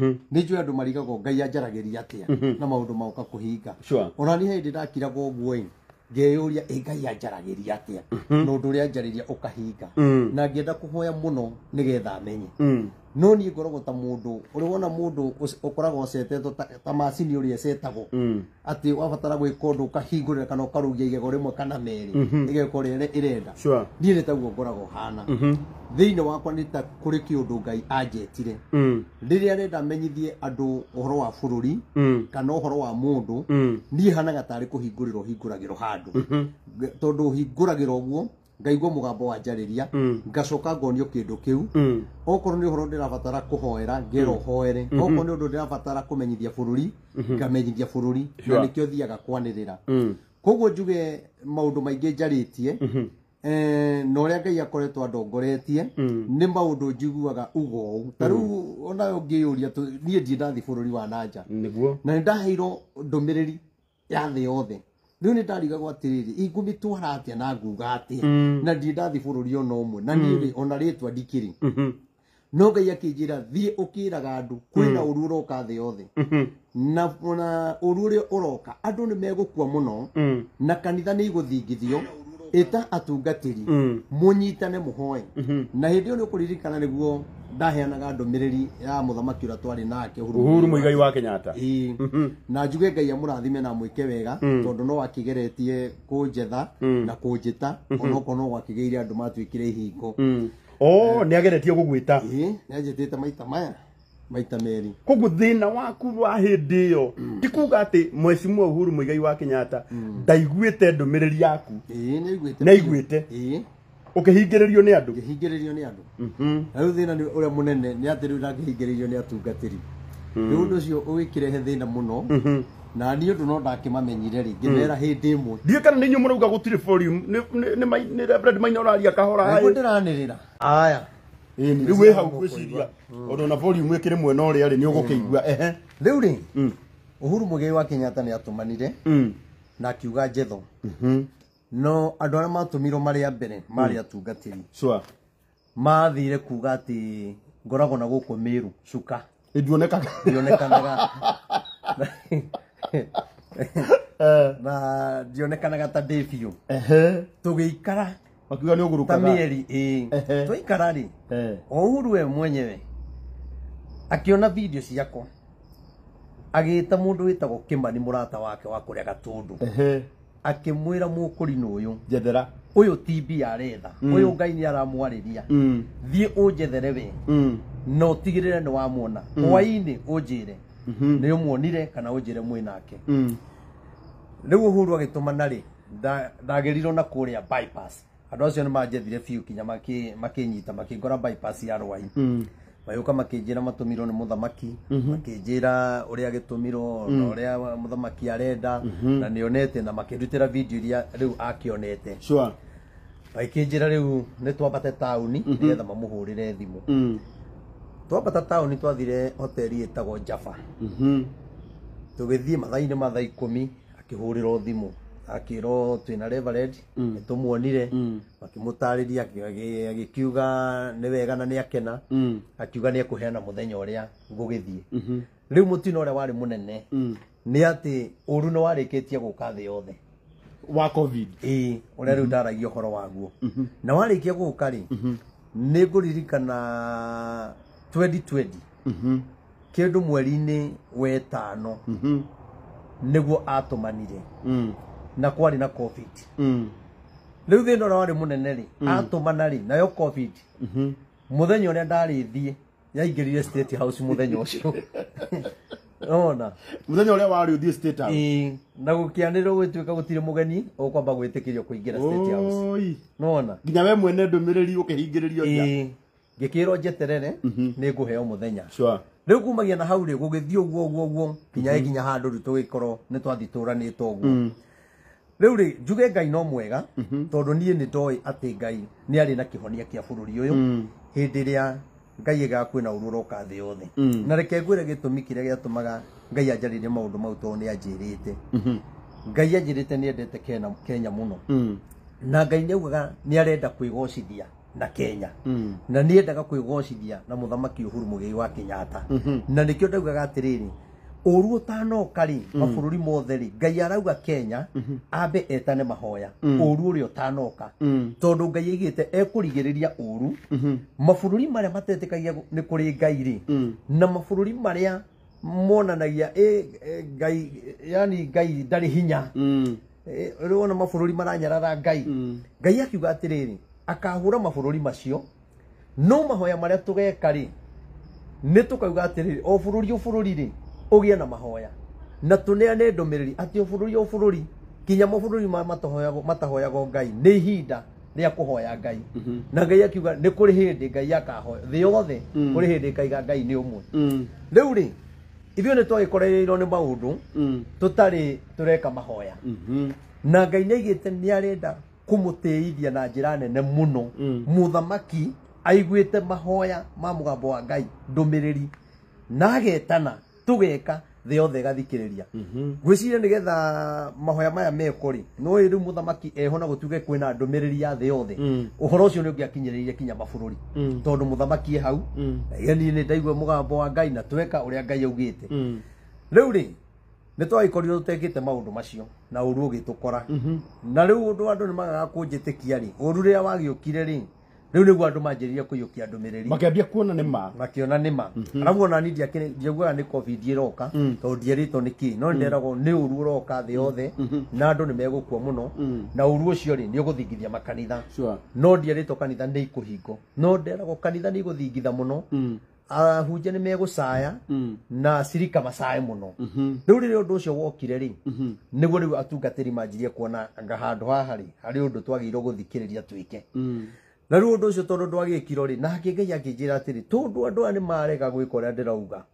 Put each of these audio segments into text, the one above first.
nä mm-hmm. njå andå marigagwo ngai anjaragä ria atä a mm-hmm. na maå ndå ka kå hinga ona nä hä ndä ndakiragwo å guo ngeyå ria ä ngai anjaragä ria atä a mm-hmm. na å ndå å rä a njarä ria å kahinga mm. na ngä enda kå hoya må no nä getha menye mm no niä ngoragwo ta må ndå å rä wona må ndå å koragwo cetetwo ta macini å rä a wa atä wabatara gwä ka ndå å kahingå rä ra kana å karugia igego rä mwe kana merä ä geka å rä a ärenda ndiä nä taguo ngoragwo hana mm-hmm. thä inä wakwa nä ta kå rä kä å ndå ngai anjetire rä rä a arenda menyithie andå å horo wa bå rå ri mm. kana å horo wa må ndå mm. niä hanaga tarä kå hingå rä rwo hingå ragä handå mm-hmm. tondå hingå ragä guo ngaigua mugambo wa njariria mm. ngacoka ngonio kindu kiu mm. okorwo ni uhoro ndirabatara kuhoera ngero mm. hoere mm-hmm. okorwo ni undu ndirabatara kumenyithia bururi mm-hmm. ngamenyithia bururi na o thiaga kwanirira koguo njuge maundu maingi tie mm-hmm. eh, na a ngai akoretwo andongoretie maå ndå njiguaga ugo u ta rĩu ona ngĩyũria niĩ bå ndathi ri wa nanja na nä ndaheirwo ri ya thä yothe riu ni ndariga gwa atiriri ingumitwara atia na nguga atia mm. na ndi ndathi bururi ona umwe na niri mm. ona ritwa dikiri mm-hmm. no ngai akinjira thie ukiraga andu kwina uru mm. uroka thi yothe mm-hmm. na na uru uroka andu ni megukua muno na kanitha ni iguthingithio ita atungatiri mm. munyitane muhoe mhm. na hindi ni ukuririkana niguo ndaheanaga ndumiriri ya muthamaki uria twari nake uhuru muigai wa kenyatta mhm. na njuge ngai amurathime na mwike wega mm. tondu no akigeretie kunjetha mm. na kunjita mhm. onokorwo no gwakigeire andu matwikire ihingo o oh, nä ageretie gå gwä ta nä anjä tä te maita maya maita meri koguo thina waku wa hindi iyo ti mm. kuga ati mheshimiwa uhuru muigai wa kinyata mm. ndaiguite ndumiriri yaku mhm. mm. mhm. na iguite ukihingiririo ni andu ngihingiririo ni andu na riu thina uria munene ni ati riu ndangihingiririo ni atungatiri riu undu ucio ugikirehe thina muno na ni undu no ndakimamenyire ri ngimera hindi imwe ndiä kana nä inyuä må rauga gå tirä ni ni maina å raria kahora ndäranä rä ra aya nä wä hau gwä ciria ona na volume kä rä mwena å rä a rä nä å gå kä igua mm. ehe rä u rä å mm. huru må gä wa kenyatta nä atå manire mm. na akiuga njetho mm-hmm. no andå arä a matå mirwo marä a mbere marä atungatä ri mathire kuga atä ngoragwo na gå kå mä ru cuka ndionekanaga eh. na ndionekanaga ta ndä biå tå gä ikara wakiuga ni å gå rå kaga mieri ä twaikara rä o uhuru we mwenyewe akiona video ciakwa agita mundu witagwo ni murata wake wa kuria gatundu akimwira mukurino uyu jethera uyu ti mbia aretha uyu mm. ngai ni aramwariria mm. thie unjethere we mm. na utigirire ni wamuona hwaini unjire mhm. ni umuonire kana unjire mwi nake riu uhuru agitumana ri ndagirirwo na kuria bypass andå acio nä manjethire biå kinya makä nyita makä ngora bypass ya rwai mm. makä njä ra matå mirwo nä må thamaki mm -hmm. makä njä ra å rä a gä tå mirwo na å rä a må thamaki arenda mhm. na nä onete na makä ndutä ra video iria rä u akä onete sure. magä njä ra rä u nä twambate taåni mhm. nä getha mamå hå rä re thimå hmm. twambata taåni twathire hoteri ä tagwo jaba mhm. tå gä thiä mathaa-inä ikå mi akä hå rä ra thimå akiro twina Leverage mm. nitumuonire mm. makimutariria agikiuga ni wega na ni akena mm. akiuga ni ekuheana muthenya uria ngugithie mm -hmm. riu mutino uria wari munene mm. ni ati uru ni warikitie guka thi yothe wa covid e å rä a rä u ndaragia å horo waguo mm-hmm. na warä kia gå ka rä mm-hmm. nä ngå ririkana mm-hmm. kä ndå mweri-inä wetano nä guo atå manire mm na kwarä na covid mm u thä no rarä må nene rä atå nayo covid må mm-hmm. thenya å rä a ndarä thiä state house må thenya ona må thenya å rä state house å na gå kä anä rwo gwä tuä ka state house må nona nginya we mwene ndå mä rä ri å kä hingä rä rio ngä kä rwo njeterere nä ngå heo må kumagia na hau rä gå gä thiä å guo guo guo nginya ä mm-hmm. nginya handå rä tå gä korwo nä riu ri njuge ngai no mwega mhm. tondå niä ni ndoä atä ngai ni arä na yå kia ndä ä rä a ngai igakwina roka thä yothe mm. na reke ngwire gitumi kiria giatumaga ngai anjaririe maundu mau anjä ni te ngai te ni endete kenya kenya muno mm. na ngai ni augaga nä arenda gocithia na Kenya na mm. na niendaga kwigocithia na muthamaki Uhuru Muigai wa Kenyatta mhm. na nä kä o ndaugaga rä uru utanokari mabururi mm. motheri ngai arauga kenya mm -hmm. ambe etane mahoya mm. uru uria utanoka mm. tondu ngai igite ekurigiriria uru mm -hmm. mabururi maria matetikagia ni kuri ngai ri mm. na mabururi maria monanagia e, e, ngai yani ngai ndarä hinya mm. e, wona ri maranyarara ngai mm. ngai akiuga atiriri akahura ri macio no mahoya geka tugeka ri tå kauga atä rä rä o rå ri ugie na mahoya na tuneane ndumiriri ati bururi o kinya mabũrũri ma matahoyagwo ngai nĩ ihinda rĩa kũhoya ngai mm-hmm. na ngai akiuga nĩ kuri hindi ngai akahoya thi yothe mm. kũrĩ hĩndĩ ngaiga ngai nĩ ũmwe mm. rĩu rĩ ithuĩ nĩ twagĩkorereirwo nĩ maũndũ mm. tutari tureka mahoya mm-hmm. na ngai nĩ aigĩte ni arenda kũmũtĩithia na njĩra nene muno muthamaki aiguite mahoya ma mũgambo wa ngai ndũmĩrĩri na agetana tugeka thä yothe gathikä rä ria mhm. gwä cire nä getha mahoya maya meko rä no ä rä u må thamaki eho na gå tuä kwä na ndå mä rä ri ya thä yothe å mm. horo å cio nä å ngä akinyä rä kinya mabå rå ri mm. tondå må thamaki e hau yani mm. nä ndaigua må gambo wa ngai na tweka å rä a ngai augä te rä u rä nä twagäkorirwo tå te maå ndå macio na å ru å gä tå kora mhm. na rä u å ndå andå nä magaga kå njä tä kia rä å ru rä a wagä å kire rä riu niguo andu manjiririe kuyukia ndumiriri makiambia kuona ni ma makiona ni ma mhm. arabu ona ni ndiaguaga ni covid iroka mm. tondu ndieritwo ni kii no mm. nderagwo ni uru uroka thi mm. yothe mhm. na andu ni megukua muno na uru ucio ri ni uguthingithia makanitha no ndieritwo kanitha ni ikuhingo no nderagwo kanitha ni iguthingitha muno ahunjia nä megåcaya na cirika macae må no mhm. rä u rä rä å ndå å cio wokire rä nä guo rä manjirie kuona nga haha rä hari å ndå twagä irwo gå thikä rä twä ke na rä u å ndå å cio tondå ndwagä kiro rä na ngä ngai angä njä ra atä rä tondå andå aya nä marega gwä ka å rä a ndä rauga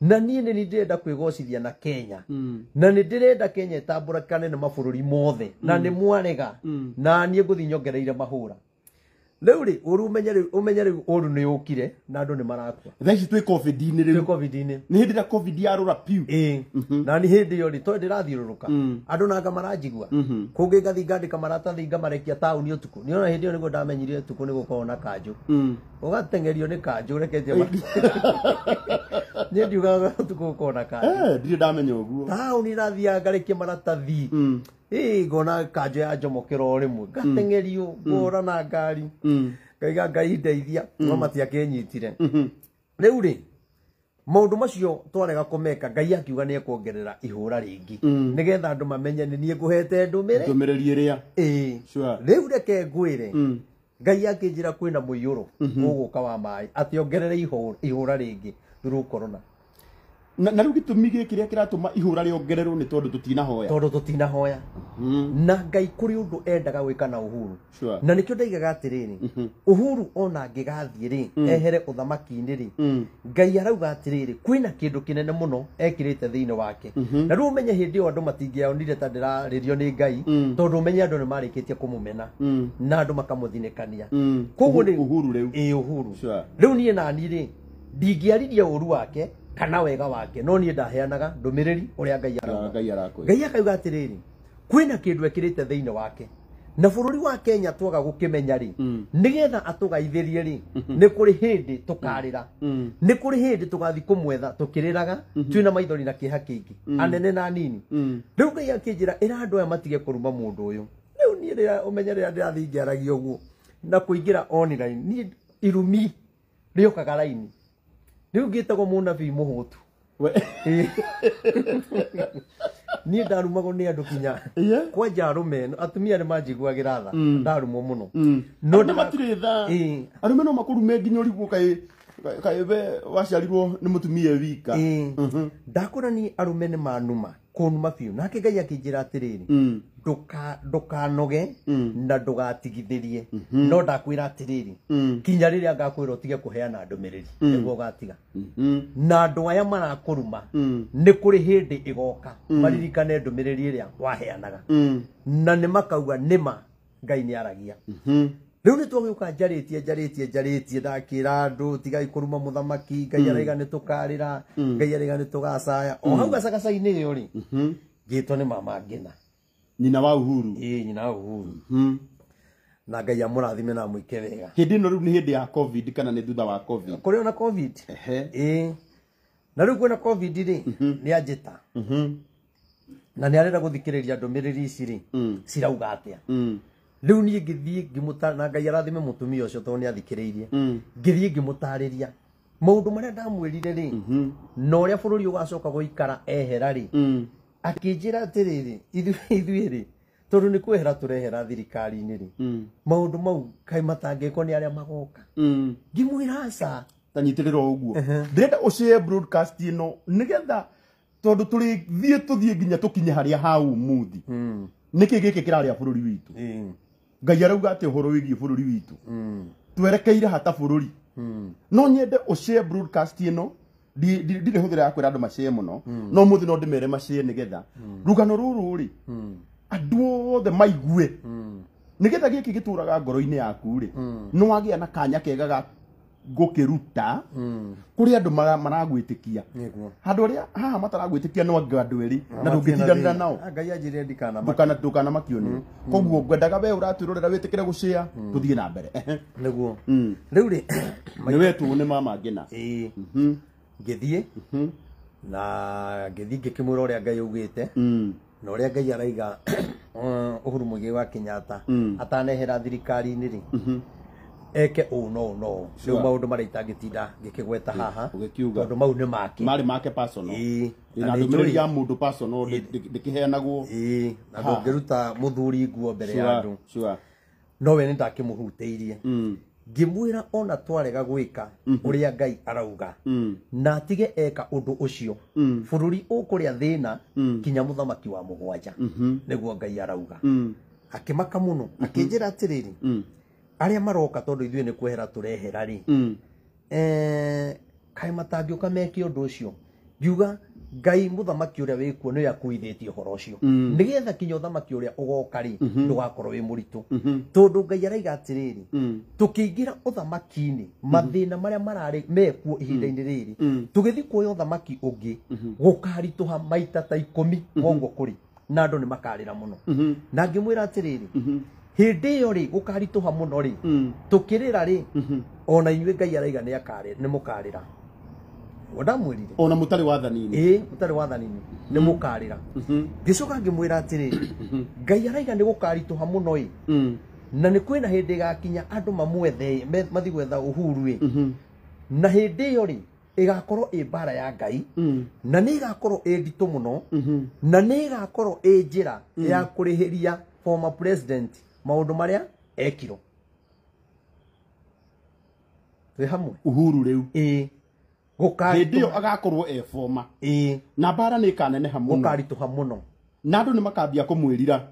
na niä nä ni ndä renda kwä gocithia na kenya hmm. na nä ndä renda kenya ä tambå rakane mabå rå ri mothe na hmm. nä mwarega hmm. na niä ngå thiä nyongereire mahå ra riu ri urumenye riu umenye riu uru ni ukire na andu ni marakwa tha ici twi covid ini riu covid ini ni hindi ra covid ya rura piu eh na ni hindi yo ri to ndirathiururuka mm. andu nanga maranjigua mhm. kungi ngathi ngandika marathathinga marekia tauni utuku ni ona hindi yo niguo ndamenyire utuku ni gukorwo na kanju ugatengerio mm. ni kanju reketie nä ndiugaga tå na kandi ndirä ndamenya å guo taåni nathiaga ngarä kä maratathi ngona kanjå ya njomokera å rä mwe ngateng'erio hmm. hmm. ngåra na ngari hmm. ngaiga ngai ndeithia no matiakä nyitire rä u rä maundu macio twarega kumeka ngai akiuga nä ekwongerera ihura ringi mm. nä getha mamenye nä niä ngå hete ndåmä ndå mä rä ri u reke ngwä re ngai akä njä ra kwä na må iyå rå mhm. å ka wa maä atä ongerere ihå ra rä ngä rukoro na rä u gä tå mi gä kä rä a kä ratå ma ihå ra rä ongererwo nä tondå tå tinahoya mm-hmm. na ngai kå rä å ndå endaga gwä ka na å huru na nä kä o ndaigaga atä rä rä å huru ona ngä ri mm. ehere å thamaki-inä rä mm. ngai arauga atä rä rä kwä na kä ndå kä nene må no ekä rä te thä inä wake na rä u å menye hä ndä ä yo andå ta ndä rarä rio nä ngai tondå å menye andå nä marä kä tie kå må mena na andå makamå thinä kania koguo rä u rä u niä nani ndingiaririe ũru wake kana wega wake no niĩ ndaheanaga ndũmĩrĩri ũrĩa ngai arakwĩra ngai akauga atĩrĩrĩ kwĩna kĩndũ ekĩrĩte thĩinĩ wake na bũrũri wa Kenya twaga gũkĩmenya rĩ mm. nĩgetha atũgaithĩrie rĩ mm -hmm. nĩ kũrĩ hĩndĩ tũkarĩra mm. mm. nĩ kũrĩ hĩndĩ tũgathiĩ kũmwetha tũkĩrĩraga -hmm. twĩna maithori na kĩeha kĩingĩ mm. anene na anini mm. rĩu ngai akĩnjĩra ĩra andũ aya matige kũruma mũndũ ũyũ rĩu niĩ rĩrĩa ũmenye rĩrĩa ndĩrathiĩ ngĩaragia ũguo na kũingĩra online niĩ irumi rĩũkaga raini riu ngitagwo munabii muhutu niä ndarumagwo nä andå kinya kwanja arume atumia nä manjiguagä ra tha mm. ndarumwo må mm. no nä matirä tha me no makå rume nginya å riguo kaä we waciarirwo nä må tumia wika mm-hmm. ndakå rani me nä manuma kunuma biũ nake ngai akĩnjĩra atĩrĩrĩ mm. noge mm. na tigithirie mhm. no ndakwĩra atĩrĩrĩ mm. kinya rĩrĩa ngakwĩra ũtige kũheana ndũmĩrĩri nĩguo gatiga mhm. na ndu aya marakũruma nĩ kũrĩ hĩndĩ ĩgoka maririkane ndũmĩrĩri ria waheanaga na ni makauga ma ngai ni aragia mhm riu ni twagiuka njaritie njaritie njaritie ndakira andu tigai kuruma muthamaki mm. mm. ngai araiga ni tukarira ngai araiga ni tugacaya o mm. hau gacagacaini yo ri mm-hmm. ngitwo ni mama ngina nyina wa uhuru ii nyina wa uhuru mm-hmm. na ngai amurathime na mwike wega hindi no riu ni hindi ya covid kana ni thutha wa covid kuri ona covid ehe ii na riu kwina covid ri ni anjita na ni arenda guthikiriria ndumiriri ici ri cirauga atia riu nie ngithie ngimuta na ngai arathime mutumia ucio tondu niathikiriirie mm. ngithie ngimutariria a maria ndamwirire ri mm-hmm. na uria bururi ugacoka guikara ehera ri mm. akinjira rä ithuĩ ri tondu ni kwehera turehera thirikari-inĩ rĩ mm. maundu mau kaĩ matangĩkwo nĩ arĩa magoka ngimwĩra aca tanyitĩrĩra ũguo ndĩrenda ũcĩe broadcast ĩno nĩgetha tondũ tũrĩthiĩ tũthiĩ nginya tũkinye harĩa ha umuthi nĩkĩ gĩkĩ kĩrarĩa bũrũri witũ ngai arauga atä å horo wä giä bå rå ri witå hmm. twerekeire hata bå rå ri hmm. no nyende å share broadcast ä ndirä hå thä ra yakwä ra andå macee må hmm. no no må thä no ndä mere macee nä getha rugano rå rå rä andå othe maigue nä getha gä kä gä tå raga ngoro-inä yaku rä nä wagä a na kanya kega gukiruta hmm. kuri andu maragwitikia andu aria haha mataragwitikia no anga andu eri na ndungithithanira nao ah, ngai anjire ndikana makana dukana makioni koguo ngwendaga we uratwirorera witikire gucia hmm. tuthie na mbere niguo hmm. riu ri ni wetu ni mama ngina ngithie na ngithie ngikimwira uria ngai ugite na uria ngai araiga uhuru uh, mugi wa kinyata atanehera thirikari-ini ri eke ũ oh, no no ũ rĩu maũndũ marĩa itangĩtinda ngĩkĩgweta haha ndu mau ni make mari make personal na ndũmĩrĩri ya mundu personal ii na ngiruta muthuri nguo mbere ya andũ nowe nĩ ndakĩmũhutĩirie mm. ngĩmwĩra ona twarega gwĩka mhm. ũrĩa ngai arauga mm. na atige eka undu ucio mm. bururi ũkũrĩa thĩna kinya muthamaki wa mũgwanja mhm. nĩguo ngai arauga akĩmaka mũno akĩnjĩra atĩrĩrĩ arä a maroka tondå ithuä nä kwehera tå rehera rä mm. eh, å ka meke å ndå å cio ngiuga ngai må thamaki å rä a wä kuo nä tie å horo å cio mm. nä getha kinya å thamaki å rä a å goka rä mhm. ndå gakorwo wä må ritå mhm. tondå ngai araiga atä rä mm. rä tå kä ingä ra å thamaki-inä mathä na marä a mekuo mm. ihinda-inä rä rä mm. tå gä thiä kuoya å thamaki å ngä mhm. gå karitå ha maita ta ikå mi woguo kå rĩ na andå nä makarä ra må no na ngä mwä ra atä rä rä hindi yo ri gukarituha muno ri mm. tukirira ri mm-hmm. ona inywe ngai araiga ni akari ni mukarira ona mwirire ona mutari wathanini eh mutari wathanini mm-hmm. ni mukarira mm-hmm. ngicoka ngimwira atiriri ngai araiga ni gukarituha muno i mm. na nä kwä na hä ndä gakinya andå mamwethe mathi gwetha å huru na hä ndä ä yo rä ä gakorwo ä mbara ya ngai mm. na nä ä gakorwo ä nditå må no na nä ä gakorwo ä njä ra ya kå rä hä ria former president maundu maria ekiro twi hamwe uhuru riu gukari hindi iyo agakorwo e forma e na bara ni ikaneneha muno gukarituha muno na andu ni makambia kumwirira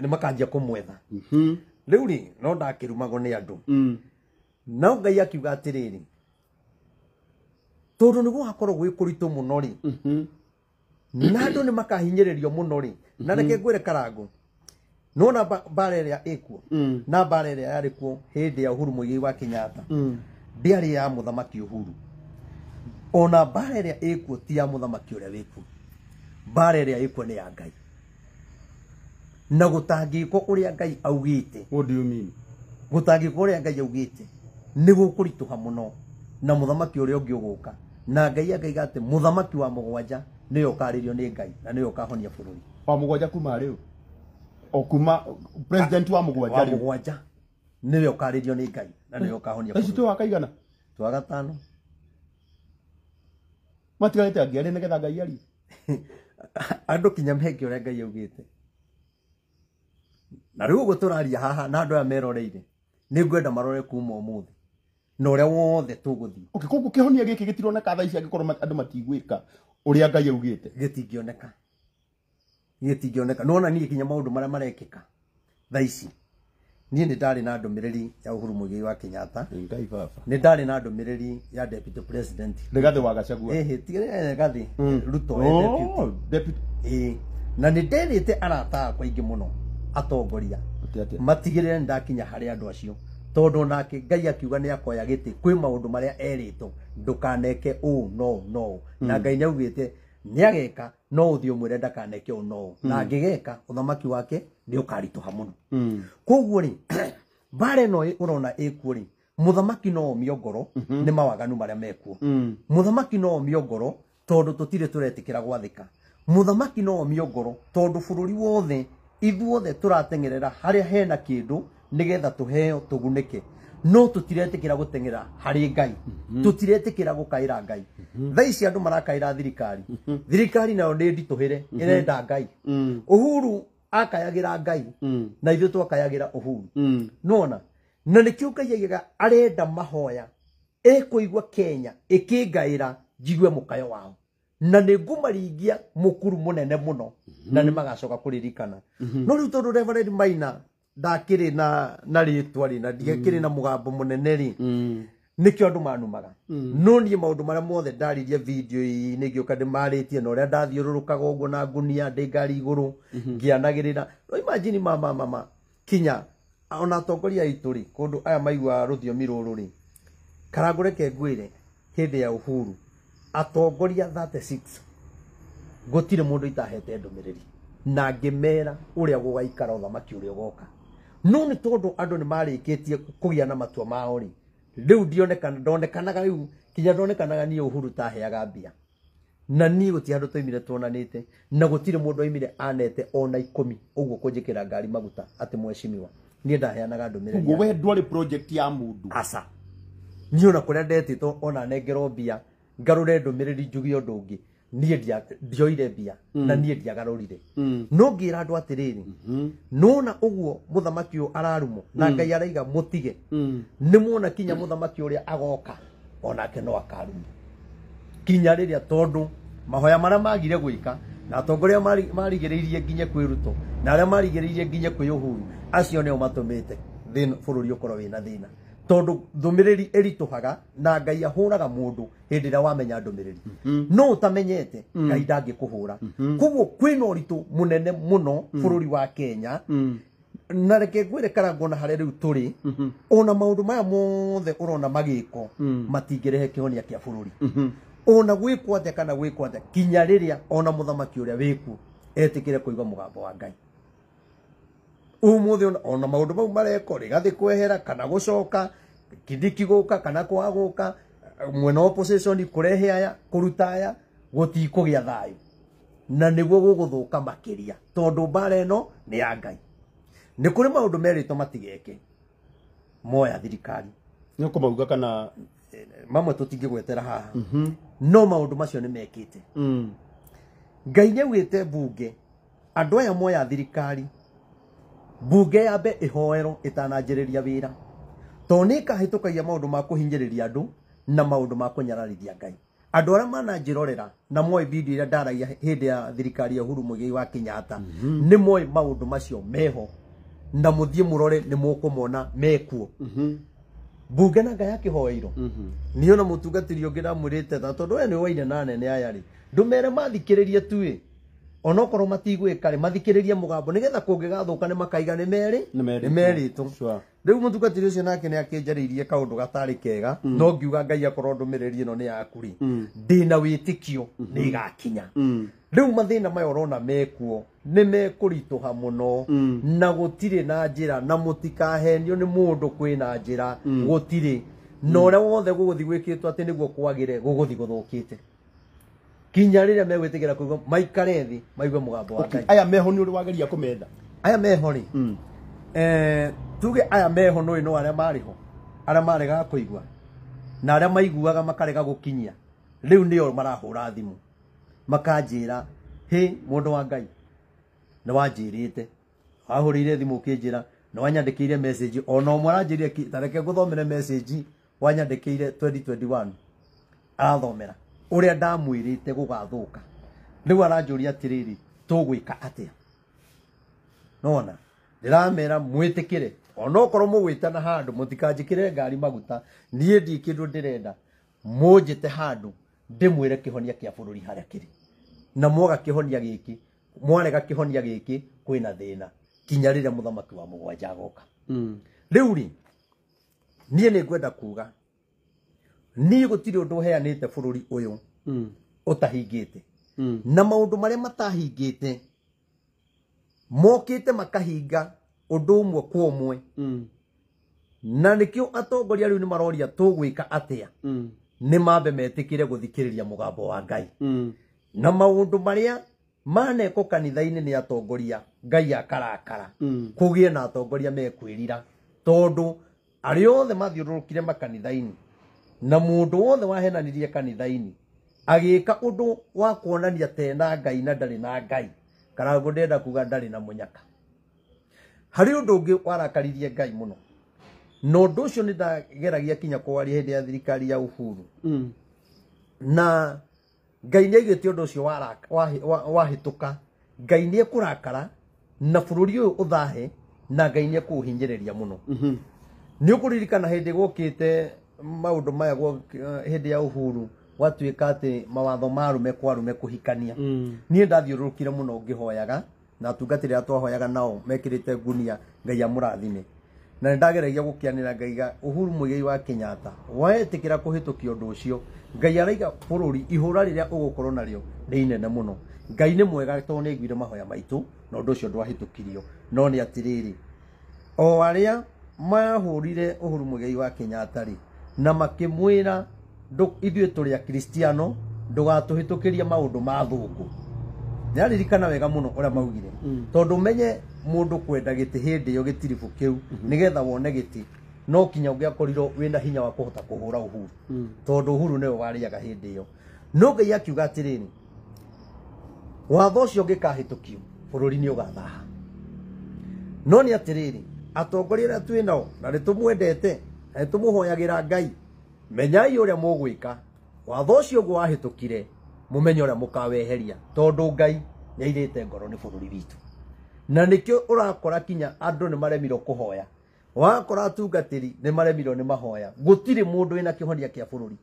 ni makanjia kumwetha riu mhm. ri no ndakirumago ni andu mm. no ngai akiuga atiriri tondu ni hakorwo gwi kuritu muno ri mhm. na andu ni makahinyiririo muno ri na reke mhm. ngwire karangu nona mbara iria ikuo mm. na mbara a yarä kuo hĩndĩ ya uhuru mũigei wa kenyatta ndĩarĩ mm. ya mũthamaki uhuru ona mbara iria ikuo ti ya mũthamaki ũrĩa wĩkuo mbara ä ĩkuo nĩ ya ngai na gũtangĩkwo a ngai augĩte gũtangĩkwo ũrĩa ngai augĩte nĩ må no na mũthamaki ũrĩa gå ka na ngai angaiga må thamaki wa mũgwanja karä rio nä ngai na bå rå ri wa mũgwanja kuma rĩu okuma president wa mugwanja wa ni we ukaririo ni ngai na niwe ukahonia ici tu wakaigana twa gatano matigarite angi ari nigetha ngai ari andu kinya meke uria ngai augite na rä u å guo tå raria haha na andå aya meroreire nä ngwenda marore kuma å må thä na å rä a wothe tå gå thiä koguo kä honia gä kä gä tironeka thaa ici angä korwo andå matigwä ka å rä a ngai augä te gä tingä oneka itingioneka nona niä kinya maå mara marä a marekä ka tha ici niä nä ndarä na ndå mä rä ri ya å huru må wa kenyatta nä ndarä na ndå mä rä ya deputy president gathä wa gacagua ä gathä ruto e na nä nderä te arata kwa aingä må no atongoria matigä rä re nä ndakinya harä andå acio tondå nake ngai akiuga ni akoya gä tä kwä maå ndå marä a erä two ndå kaneke no no na hmm. ngai nä augä te nä ageka no å thiä å mwä re å na hmm. ngigeka geka å thamaki wake nä å karitå ha må no koguo rä mbara ä no å rona ä rä muthamaki no miongoro ni nä mawaganu marä a mekuo muthamaki no miongoro tondå tå tirä tå retä kä ra muthamaki no miongoro tondå bå rå ri wothe ithuothe tå rateng'erera harä a hena kä ndå nä getha tå heo tå gunä ke no tutiretikira gutengera hari ngai mhm. tutiretikira gukaira ngai mhm. thaa ici andu marakaira thirikari mhm. thirikari nayo ndi ndituhire irenda ngai uhuru mm. akayagira ngai mm. na ithuĩ twakayagira uhuru mm. nona na nĩkĩo ngai agiga arenda mahoya ĩkũigua kenya ĩkĩngaĩra njigue mukayo wao na nä ngumaringia må kuru må nene må no na nä magacoka kå ririkana no rä u tondå reverend maina ndakiri na na ritwa ri na ndigakiri mm. na mugambo munene ri mm. nikio andu manumaga mm. no nie maundu maria mothe ndaririe video ii ni ngioka ndimaritie na uria ndathiururukaga uguo na ngunia ndi ngari iguru mhm. ngianagirira no imagine mama mama kinya ona atongoria aitu ri kundu aya maigua ruthiomi ruru ri karangureke ngwire hindi ya uhuru atongoria 36 gutire mundu itahete ndumiriri na ngimera uria gugaikara uthamaki uria mm no nä tondå andå nä marä tie kå na matua mao rä rä u ndonekanaga rä kinya ndonekanaga ni uhuru huru taheaga mbia na niä gå ti andå twaimire tuonanä te na gå tirä må ndå aimire anete ona ikå å guo kå njä kä ra ngari maguta atä mwecimiwa niä ndaheanaga ndå mä rä we project ya mundu asa ni ona kå rä a ona nengero mbia ngarå re mä ri njuge å ndå å ngä niä ndioire mbia na mm. niä ndiagarorire mm. no ngä ra andå atä rä rä mm-hmm. nona å guo må thamaki å ararumo na mm. ngai araiga må tige nä mwona kinya må thamaki å rä a agoka onake no akarumo kinya rä rä a tondå mahoya marä a magire gwä ka na a marigä rä irie nginya kwä ruto na arä a marigä rä irie nginya kwä å huru acio nä o matå mä te bå rå ri å korwo wä na thä na tondu ndumiriri erituhaga na ngai ahuraga mundu hindi ria wamenya ndumiriri mm -hmm. no utamenyete mm-hmm. ngai ndangikuhura kuhura -hmm. koguo kwina uritu munene muno mm-hmm. bururi wa Kenya mm-hmm. na reke ngwire karangwo na harĩa rĩu tũrĩ ona maũndũ maya mothe ũrona magiko mm. matingĩrehe kĩhonia kĩa bũrũri ona gwĩkwo the kana gwĩkwo the kinya rĩrĩa ona mũthamaki ũrĩa wĩkuo etĩkĩre kũigua mũgambo wa ngai umuthi ona maundu mau mareko rigathi kwehera kana gucoka kidiki goka kana kwa guka mwena opposition kurehe aya kuruta aya gutikugia thayu na niguo guguthuka makiria tondu mbara no ni ya ngai ni kuri maundu meritwo matigeke moya thirikari ni ukumauga kana mamwe gwetera haha mm -hmm. no maundu macio ni mekite mm. ngai ni wite bunge andu aya moya thirikari mbunge yambe ihoerwo itananjiriria wira to nä kahätåkagia maå ndå ma kå hinyä rä ria andå na maå ndå ma kå ngai andå arä a mananjärorera na moy bindio iria dara ya ndä ya thirikari ya huru mugi wa kinyata mm -hmm. nä moä maå ndå macio meho na må thiä må rore nä måkå mona mekuo mm -hmm. mbunge na ngai akä hoeirwo mm -hmm. niona må ngira å ngä ndamwä rä te ta tondå we waine na nene ayari ndumere ndå mere mathikä rä rie tuä onokorwo matigwika kare mathikiririe mugambo nigetha kungigathuka ni makaiga ni meri ni meritu riu å cio nake ni kaå kaundu gatari kega mm. no ngiuga ngai akorwo ndumiriri ino ni yaku ri mm. ndina witikio mm-hmm. ni igakinya mm. riu mathina maya urona mekuo ni må muno na gutire na njira na må ni mundu kwina njira gutire na a wothe gå gå ati niguo thå guguthi guthukite kinya rä rä a megwä kuigua maikare thä maigue må gambo wa aya meho nä å rä wageria kå metha aya meho rä hmm. eh, tuge aya meho nä å no arä a marä ho arä a maregaga kå igua na arä a maiguaga makarega gå kinyia rä u nä o marahå ra thimå makanjä ra hä må ndå wa ngai nä wanjä rä te wahå rä ire thimå å kä njä ra nä wanyandä kä ire message ona å mwe aranjä rie tareke ngå thomere wanyandä kä ire arathomera uria ndamwirite gugathuka riu aranjuria atiriri tugwika atia nona ndiramera mwitikire onokorwo na handu mutikanjikire ngari maguta nie ndi kindu ndirenda munjite handu ndimwire kihonia kia bururi haria kiri na mwoga kihonia giki mwarega kihonia giki kwina thina kinya muthamaki wa mugwanja agoka hmm. riu ri nie ningwenda kuga ni gutire undu heanite bururi uyu utahingite hmm. hmm. na maundu maria matahingite mokite makahinga undu umwe kwa umwe hmm. na nikio atongoria riu ni maroria tugwika atia ni mabe metikire guthikiriria mugambo wa ngai na maundu maria maneko kanitha-inä nä atongoria ngai akarakara mm. kå gä na atongoria mekwä rira tondå arä othe mathiå rå rå kire makanitha na mundu wothe wahenanirie kanitha-ini agika undu wa kuonania tena ngai na ndari na ngai karangu ndenda kuga ndari na munyaka hari undu ngi warakaririe ngai muno no ndu ucio ni ndageragia kinya kwaria hindi ya thirikari ya uhuru mm. na ngai ni aigä undu ucio ndå å cio ngai ni kurakara na bå uyu uthahe na ngai ni ekå muno mm -hmm. ni ukuririkana no gukite maundu maya hindi eh, ya mm. uhuru gwatuika ati mawatho marume kwa rume kuhikania mm. nie ndathiururukire muno ngihoyaga na tungatire atwa hoyaga nao mekirite gunia ngai amurathime na ndageragia gukianira ngaiga uhuru muigei wa kinyata waetikira kuhitukia undu ucio ngai araiga bururi ihura riria ugukorwo naryo ni inene muno ngai ni mwega to ni ngwire mahoya maitu na undu ucio ndwahitukirio no ni atiriri o aria mahurire uhuru muigei wa kinyata ri na makimwira ithuĩ tũrĩ akristiano ndũgatũhĩtũkĩrie maũndũ ma thũngũ aririkana wega muno ũrĩa maugire mm. tondu menye mundu kwenda giti hindi yo gĩtiribũ kiu mm-hmm. nigetha wone giti no kinya ũngĩakorirwo wĩna hinya wa kuhota kuhura uhuru mm. tondu uhuru nĩwe warĩaga hindi yo no ngai akiuga tirini watho ũcio ũngĩkahĩtũkio bũrũri nĩ ũgathaha no nĩ atĩrĩrĩ atongoria arĩa twĩ nao na nĩ tũmwendete tumuhoyagira ngai menyai uria mugwika watho ucio guo wahitukire mumenye uria mukaweheria tondu ngai ni airite ngoro ni bururi witu na nikio urakora kinya andu ni maremirwo kuhoya wakora atungatiri ni maremirwo ni mahoya gutiri mundu wina kihonia kia bururi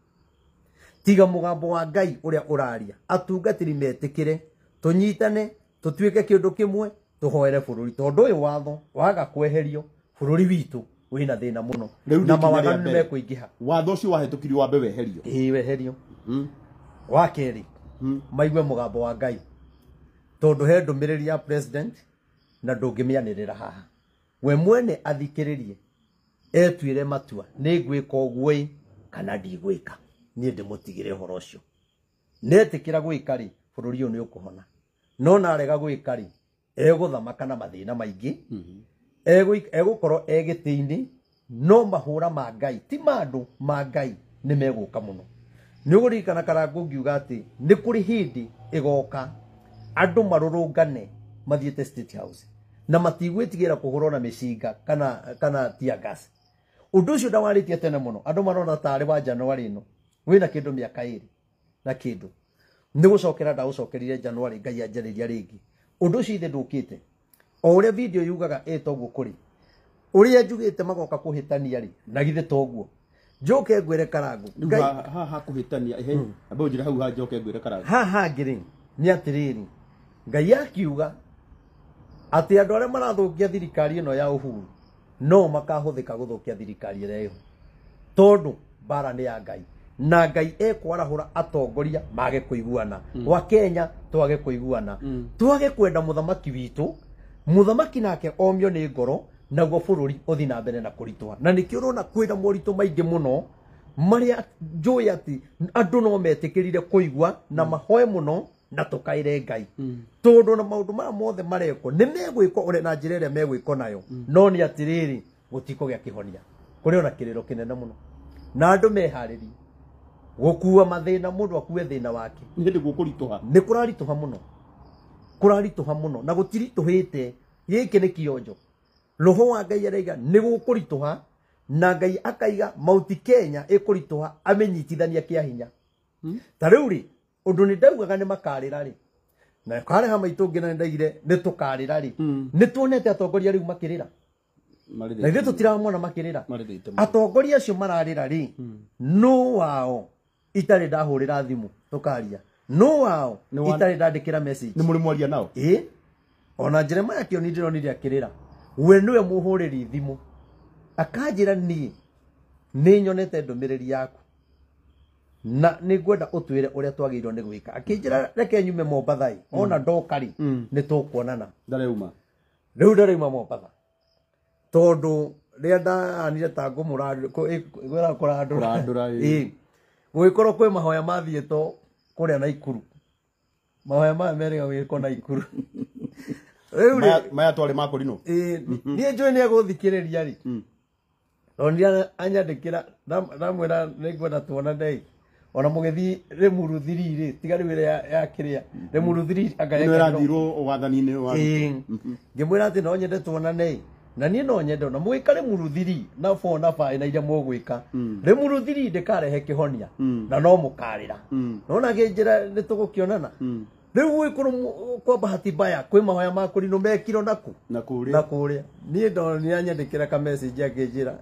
tiga mugambo wa ngai uria uraria atungatiri metikire tunyitane tutuike kindu kimwe tuhoere bururi tondu uyu watho waga kweherio bururi witu wina thina muno na mawaganu ni mekuingiha watho ucio wahetukirio wambe weherio ii weherio hmm. wa keri hmm. maigue mugambo wa ngai tondu he ndumiriri ya president na ra haha we mwene etuä re matua ka å guo ä kana ndigwika niä ndä må tigä re å horo å cio netä kä ra gwä ka rä bå rå ri å yå nä å kå hona no narega gwä ka rä egå thamaka na mathä na maingä hmm egåkorwo egätä-inä no mahåra ma ngai ti mandå ma ngai nä megå ka må no nä å gå ririkana karangå ngiuga atä nä kå rä hä ndä ägoka na matigwä tigä ra kå na mä kana, kana tiagas å ndå å cio ndawarä tie tene må no andå marona tarä wa januarä no wä na kä ndå mä na kä ndå nä gå cokera ndagå cokerire januarä ngai anjarä ria rä ngä å ndå o uria video yugaga etoguo kuri uri njugite magoka kuhitania ri na githe toguo joke ngwire karangu ha kuhitania he ambao njira hau ha joke ngwire karangu ha ngiri ni atiriri ngai akiuga atä andå arä marathåkia thirikari ä no ya uhuru no makahuthika guthukia thirikari ä tondu bara ni ya ngai na ngai ekwarahura atongoria mage kuiguana hmm. wa Kenya twage kuiguana hmm. twage kwenda muthamaki witå muthamaki nake omyo ni ngoro naguo bå rå ri na mbere na kuritwa na nä kä å rona kwä na moritå mm. maingä må no marä a njå atä no metä kä rire kå mahoe muno na tukaire ngai mm. tondu na maå ndå maya mothe mareko ni megwiko ko na njä ra ä rä a no ni atiriri gutiko gya kihonia kuri ona kä kinene muno na andå meharä gukuwa mathina kuua akuwe thina må ndå akuue thä na wake nä kå raritå ha må no kurari ha må no na gå tiritå hä te gä kä nä kionjo roho wa ngai araiga nä gå kå ritå ha na ngai akaiga mauti kenya ä kå ritå ha amenyitithania kä a hinya hmm? ta rä u rä å ndå nä ndaugaga nä makarä ra na kare ha maitå ngä na nä ndaigire nä tå karä nä tuonete atongoria rä u makä rä na ithe tå mona makä rä ra atongoria acio mararä ri hmm. no wao itarä ndahå rä ra thimå tå karia no wao itarä ndandä message ni må mwaria nao ä ona jeremaya kä oni ndä ronire akä rä ra we nä we må hå rä ri thimå akanjä ra niä nä nyonete ndå mä rä ri yaku na nä ngwenda å twä re å rä a twagä irwo gwä ka akä njä ra reke nyume mombatha mm. ona ndokarä mm. nä tåkuonana ndareuma rä ndareuma mombatha tondå rä a ta ngå må randå ra gwä korwo kwä mahoya mathiä to kuria naikuru mahoya maya merega gwikwo naikuru maya twari makå rinå niä njå ä nä egå thikä rä ria rä tondå hmm. anyandä ra ndamwä ra nä ngwenda ona må gä thiä rä muruthiri rä tiga rä ya kiria rä a rä muruthiri angathirwo ra atä no nyende tuonane na niä no nyende na mwä kare muruthiri na bo na baä na iria mũgwä ka mm. rä muruthiri ndä karehe kä honia mm. na no må karä ra mm. nona gä njä ra nä tå gå kä onana rä u gwä kå kwa bahati mbaya kwä mahoya makå rinå mekirwo naku na kå rä a niä nä anyandä kä ra kamecnji angä njä ra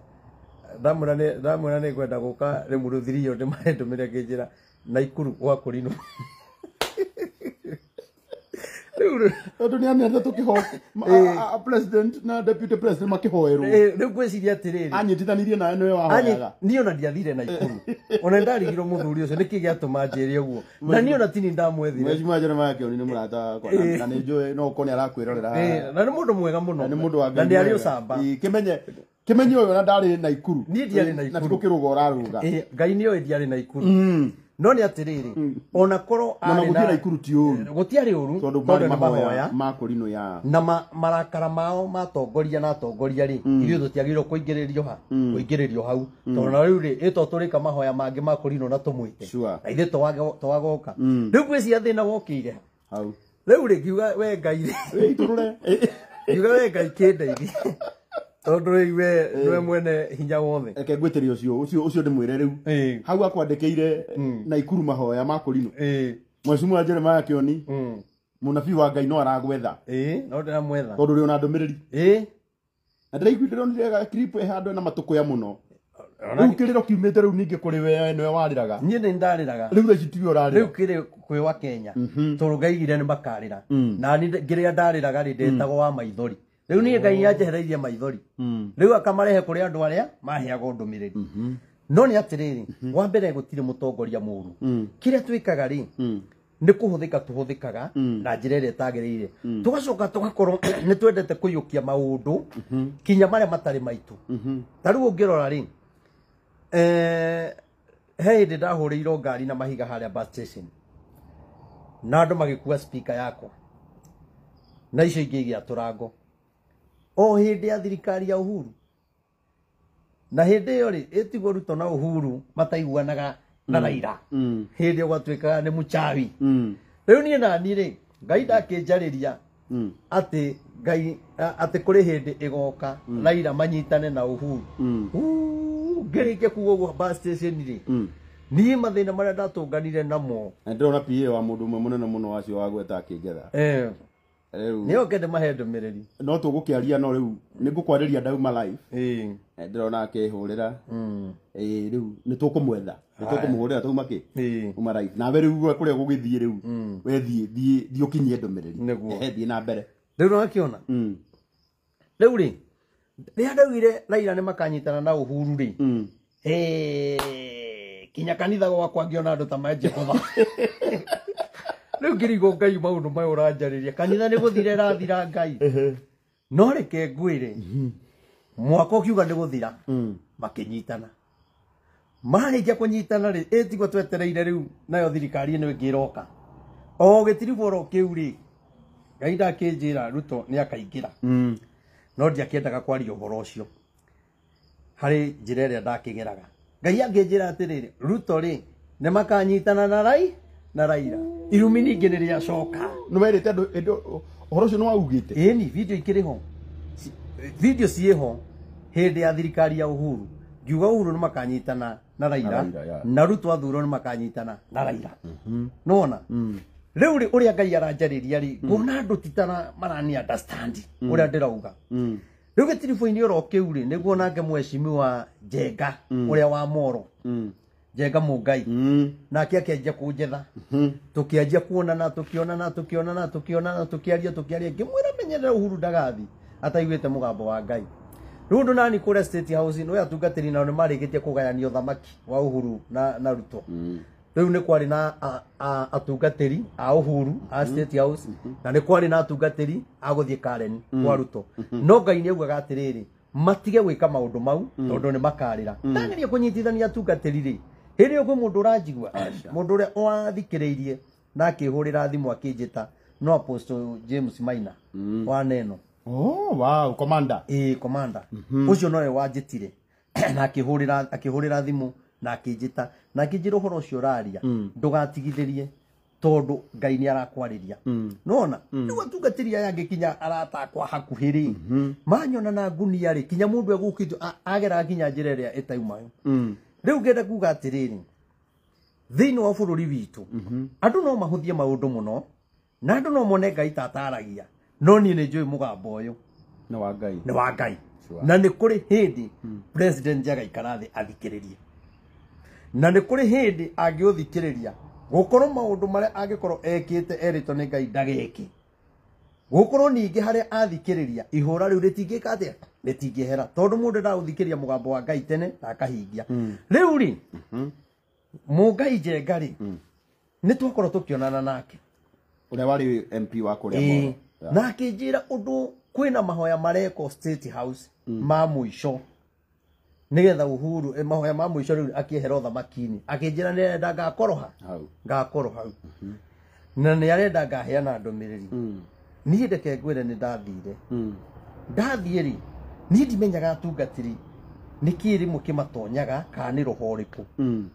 ndamwä ra nä ngwenda gå ka rä muruthiri yo ndä marendå mä re gä njä ra na ikuru gwakå rinå tondå nä kä ho na makä hoerwo rä u ngwä atä rä rä anyitithanirie nawe nä wahoyaga niä ona ndiathire na ikå ru ona ndarigirwo må thuri å cio nä kä gä atå ma re å guo na niä ona tini ndamwethirejumanjä nä makä oni nä må rata na nä eh. njå no korwo nä arakwä rorera eh, na nä må ndå mwega må no nä må ndå wa na ndä arä å camba kä menye kimenyi uyu na ndarä naikuru niä ndiarä eh, naikuru na tigå kä rå ga å rarå ga ngai nä oä ndiarä naikuru mm no nä atä rä rä ona korwo arä ikuru å ru gå tiarä å ru tondå nä ya na marakara mao matongoria na atongoria rä mm. ithuä tå tiagä irwo kå ingä rä rio ha mm. kå ingä rä rio hau mm. tondå na rä u rä ä to tå rä ka mahoya mangä makå rinwo na tå mwä te na ithuä twagoka rä u gwä cia thä na wokä ire hau rä u rä ngiuga we ngai ngiuga we ngai kä ndeithie tondu iwe niwe eh. mwene hinya wothe reke ngwitiria ucio ucio ucio ndimwire riu eh. hau akwandikire hmm. na ikuru mahoya makurino eh. mwecimu wa jeremaya kioni munabii hmm. wa ngai no aragwetha no ndiramwetha tondu ri ona ndumiriri na ndiraiguire onire clip handu na matukuya muno rä u kä rä ro kiumä te rä u ningä kå rä we nä we warä raga niä nä ndarä raga rä u recitirä rarä rä u kä rä kwä wa kenya mhm. tondå ngaigire nä makarä ra hmm. na ngä rä a ndarä raga rä ndetagwo wa maithori riu ni ngai oh. yanjehereirie maithori hmm. riu akamarehe kuri andu aria maheagwo ndumiriri hmm. no ni atiriri hmm. wa mbere gutire mutongoria muru kiria twikaga ri nä kå hå hå na njä ra ä rä a tagä tå twendete kå yå maå ndå kinya marä a matarä maitå ta rä u å ngä rora eh, he hä ndä ndahå rä ngari na mahiga bus a na andå magä speaker yakwa na icio ingä igä a rango o hinde ya thirikari ya uhuru na hinde yo ri itigwo ruto na uhuru mataiguanaga na mm. raira mm. hindi gwatuikaga ni muchawi mm. riu nie nani ri ngai ndakinjariria ati ngai ati kuri hinde igoka raira manyitane na uhuru ngirikia kuga guo bus station ri niä mathä na marä a ndatå nganire namo na ndä rona wa må ndå å mwe må nene må no wacio wagweta akä nä ũkende mahe ndũmĩrĩri no tå gå kä aria no rä u nä ngå kwarä ria ndauma live ndä rona akä hå rä ra hmm. rä u nä tå kå mwetha nä tå kå må hå rä ra tauma kä uma nawe rä u kå rä a gå gä thiä rä u we thiä å kinyie ndå mä rä ri thiä na mbere rä u nogakä ona hmm. rä u rä rä a ndaugire raira nä makanyitana na å huru rä hmm. kinya kanitha gwakwa ngä ona andå ta majehoba riu ngirigwo ngai maundu maya uranjarĩria kanitha nĩ gũthira rathira ngai no reke ngwĩre mwaka ũkiuga nĩ gũthira mm. makĩnyitana marĩkia nyitana rĩ ĩ tigwo twetereire rĩu nayo thirikari ĩno ĩngĩ ĩroka o gĩtiriboro kĩu rĩ ngai ndakĩnjĩra ruto nĩ akaingĩra mm. no ndiakĩendaga kwaria ũhoro ũcio harĩ njĩra ĩrĩa ndakĩgeraga ngai angĩnjĩra atĩrĩrĩ ruto rĩ nä makanyitana na rai na raira irumi ningä nä rä acoka nä werä te å horo å cio nä waugä te äni video ikä rä ho video ciä ho hä ndä ya thirikari ya å huru ngiuga å huru nä makanyitana na raira na rutwo athurwo nä makanyitana na raira mm-hmm. nona mm. rä u å rä a ngai aranjarä ria rä mm. ngona andå titana marani å mm. rä a ndä rauga rä u gä tiribå-inä å rokä u rä nä guo nake mwecimi wa njenga å rä a wa moro mm njenga mungai hmm. nake akenja kunjetha hmm. tukianjia kuonana tukionana tukionana tukionana tukiaria tukiaria ngimwira menyerera uhuru ndagathi ataiguite mugambo wa ngai riu ndu nani kuria state house no yatungatiri nao nimarikitie kugayania uthamaki wa uhuru na, na ruto mm riu ni kwari na atungatiri a uhuru a hmm. state house na ni kwari na atungatiri a guthie karen kwa ruto no ngai ni augaga atiriri matige gwika maundu mau tondu ni makarira ndageria kunyitithania atungatiri ri hä å kwä må ndå å ranjigua må na akä hå rä ra no apostle james maina mm. wa neno oh, wow. komanda ä komanda å mhm. cio nowe wanjä tire na akä hå rä na akä njä ta na akä njä ra horo å cio raria mm. ndå gatigithä rie tondå ngai nä arakwarä ria mm. nona ni mm. u atungatä ria yangä kinya arata hakuhä hakuhiri mhm. manyona na ngunia rä kinya må ndå egå kä ageraga kinya njä ra ä u ngenda kuga thä inä wa bururi witu mhm. andu no mahuthie maundu muno na andu no mone ngai tataragia no nie ni njui mugamba uyu ni wa ngai ni wa ngai na nä kå rä hä ndä hmm. president jagaikara thä athikä rä rie na nä kå rä hä ndä angä å thikä rä ria gå korwo maå ndå marä a angä korwo ekä te erä two nä ngai ndagä gukorwo ningi hari athikiriria ihura riu ritingika atia hera tondu mundu da uthikiria mugambo wa ngai tene na kahingia hmm. riu ri mungai mm-hmm. njenga ri hmm. ni twakorwo tukionana nake uria wari mp wa kuria na kijira undu kwina mahoya mareko state house hmm. ma muisho nigetha uhuru e mahoya ma muisho riu akiehero thamaki-ini akinjira ni arenda ngakorwo ngakoroha mm-hmm. na ni arenda ngaheana ndumiriri niä ndeke ngwä re nä ndathire hmm. ndathiä rä niä ndimenyaga atungatiri nä kä rä mwe kä matonyaga kana nä roho rä kå hmm.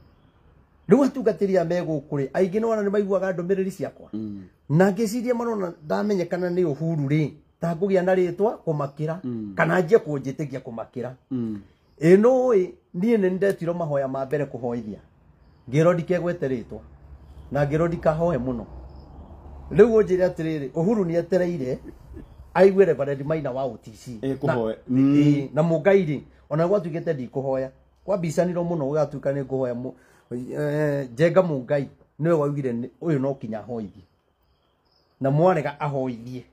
rä u atungatiri a megå kå rä aingä nona nä maiguaga ndå mä rä ri ciakwa hmm. na ngä ciria marona ndamenyekana nä å huru rä ta ngå gä a na rä twa kå makä ra kana njie kå njä tä gia kå makä ra ä no ä niä nä ndetirwo mahoya ma mbere kå hoithia ngä ro rä twa na ngä ro må no riu jira atiriri uhuru ni etereire aiguire Bernard Maina wa OTC na, mm. na mungairi ona gwatugite ndikuhoya kwabicanirwo muno gugatuika ni nguhoya eh, jenga mungai niwe waugire uyu no kinya hoithie na mwarega ahoithie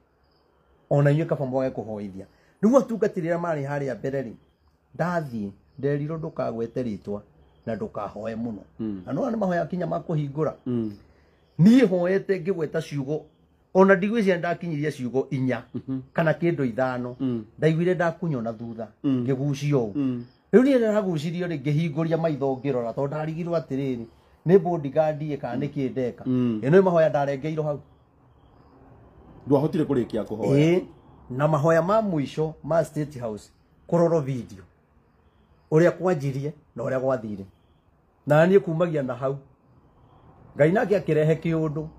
ona inyuĩ kaba mwage kũhoithia rĩu atungatĩri arĩa marĩ harĩa mbere rĩ ndathiĩ nderirwo ndũkagwete na ndũkahoe mũno mm. na no nĩ mahoya kinya makũhingũra mm niä hoete ngä gweta ciugo ona ndigwä cia ndakinyirie ciugo inya mhm. kana kä ndå ithano mm. ndaiguire ndakunywo na thutha mm. ngä gucio å mm. rä u niä ndaragucirio rä ngä hingå ria maitho ngä rora tondå ndarigirwo atä rä rä nä mbåndigandiä kana nä kä ndeka ä no mahoya ndarengeirwo hau ndwahotire kå rä kia kå hoya na mahoya ma mũico ma state house kũrorwo video ũrĩa kwanjirie na ũrĩa gwathire na niĩ kumagia na hau ngai nake akirehe kiundu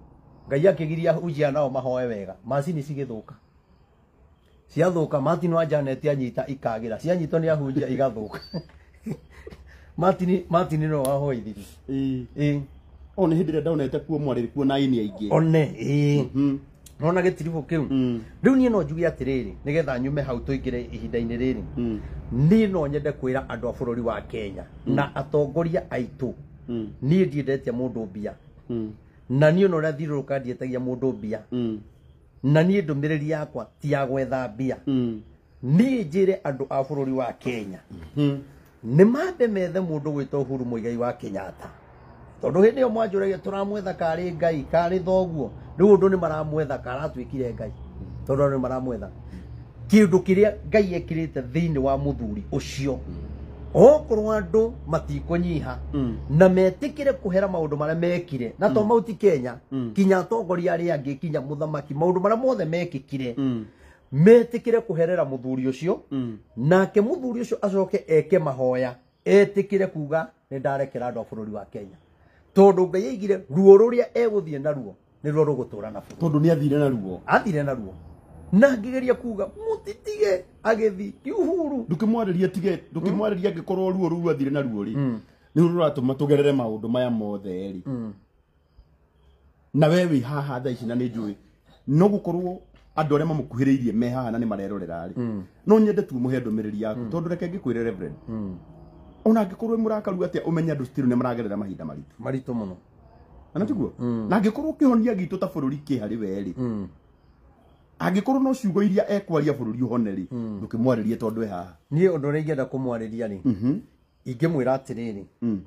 ngai akigiria hujia nao mahoe wega macini cigithuka ciathuka martin wa janet anyita ikagira cianyitwo ni ahunjia igathuka martin martin no wahoithiri ii o nä hä ndä ä rä a ndaonete kuo mwarä kuo na aini aingä one ä mhm. nona gä tiribå kä u mm. rä u niä no njuge atä rä nä getha nyume hau tå re ihinda-inä rä rä mm. niä no nyende kwä ra andå a bå rå ri wa kenya mm. na atongoria aitå niä ndiendetie må ndå mbia Hmm. na niä no å rä a thirårå ndietagia må ndå mbia hmm. na niä ndå mä rä ri yakwa ti ya gwetha mbia hmm. niä njä re andå a bå rå ri wa kenya nä mambe methe må ndå gwä ta huru må wa kenyatta tondå hä ndä ä yo mwanjå ragia tå ramwetha karä ngai karä thoguo rä u å ndå nä maramwetha karatuä kire ngai tondå nä maramwetha kä ndå kä rä a ngai ekirä te thä inä wa må thuri å cio mm okorwo andå matikånyiha mm. na metikire kuhera maundu maria mekire na to mauti mm. kenya mm. kinya atongoria aria angi kinya muthamaki maundu maria mothe mekikire metikire kuherera muthuri ucio nake muthuri ucio acoke eke mahoya etikire kuga ndarekera andu a bururi wa kenya tondu ngai aigire ruo ruria eguthiĩ naruo nĩruo rugutura na bũrũri tondũ nĩathire naruo athire naruo na ngigeria kuga mutitige agethi ti uhuru ndukimwariria tige ndukimwariria angikorwo ruo ruo athire na ruo ri mm. ni ruratuma tugerere maundu maya mothe ri mm. na we wi haha ha ici na ni njui no gukorwo andå arä a mamukuhä me ha na nä marerorera ri mm. no nyende tu må he mä rä ri yaku tondå reke ngä kwä ona angä korwo må rakaru atä a å menye maragerera mahinda maritu maritå muno no na tiguo na angä korwo kä honia gitå ta bå rå ri kä harä werä angikorwo no ciugo iria ekwaria bururi ri hmm. ndukimwariria tondu eha ni undu ria ingenda kumwariria ri mhm. ingimwira atiriri hmm.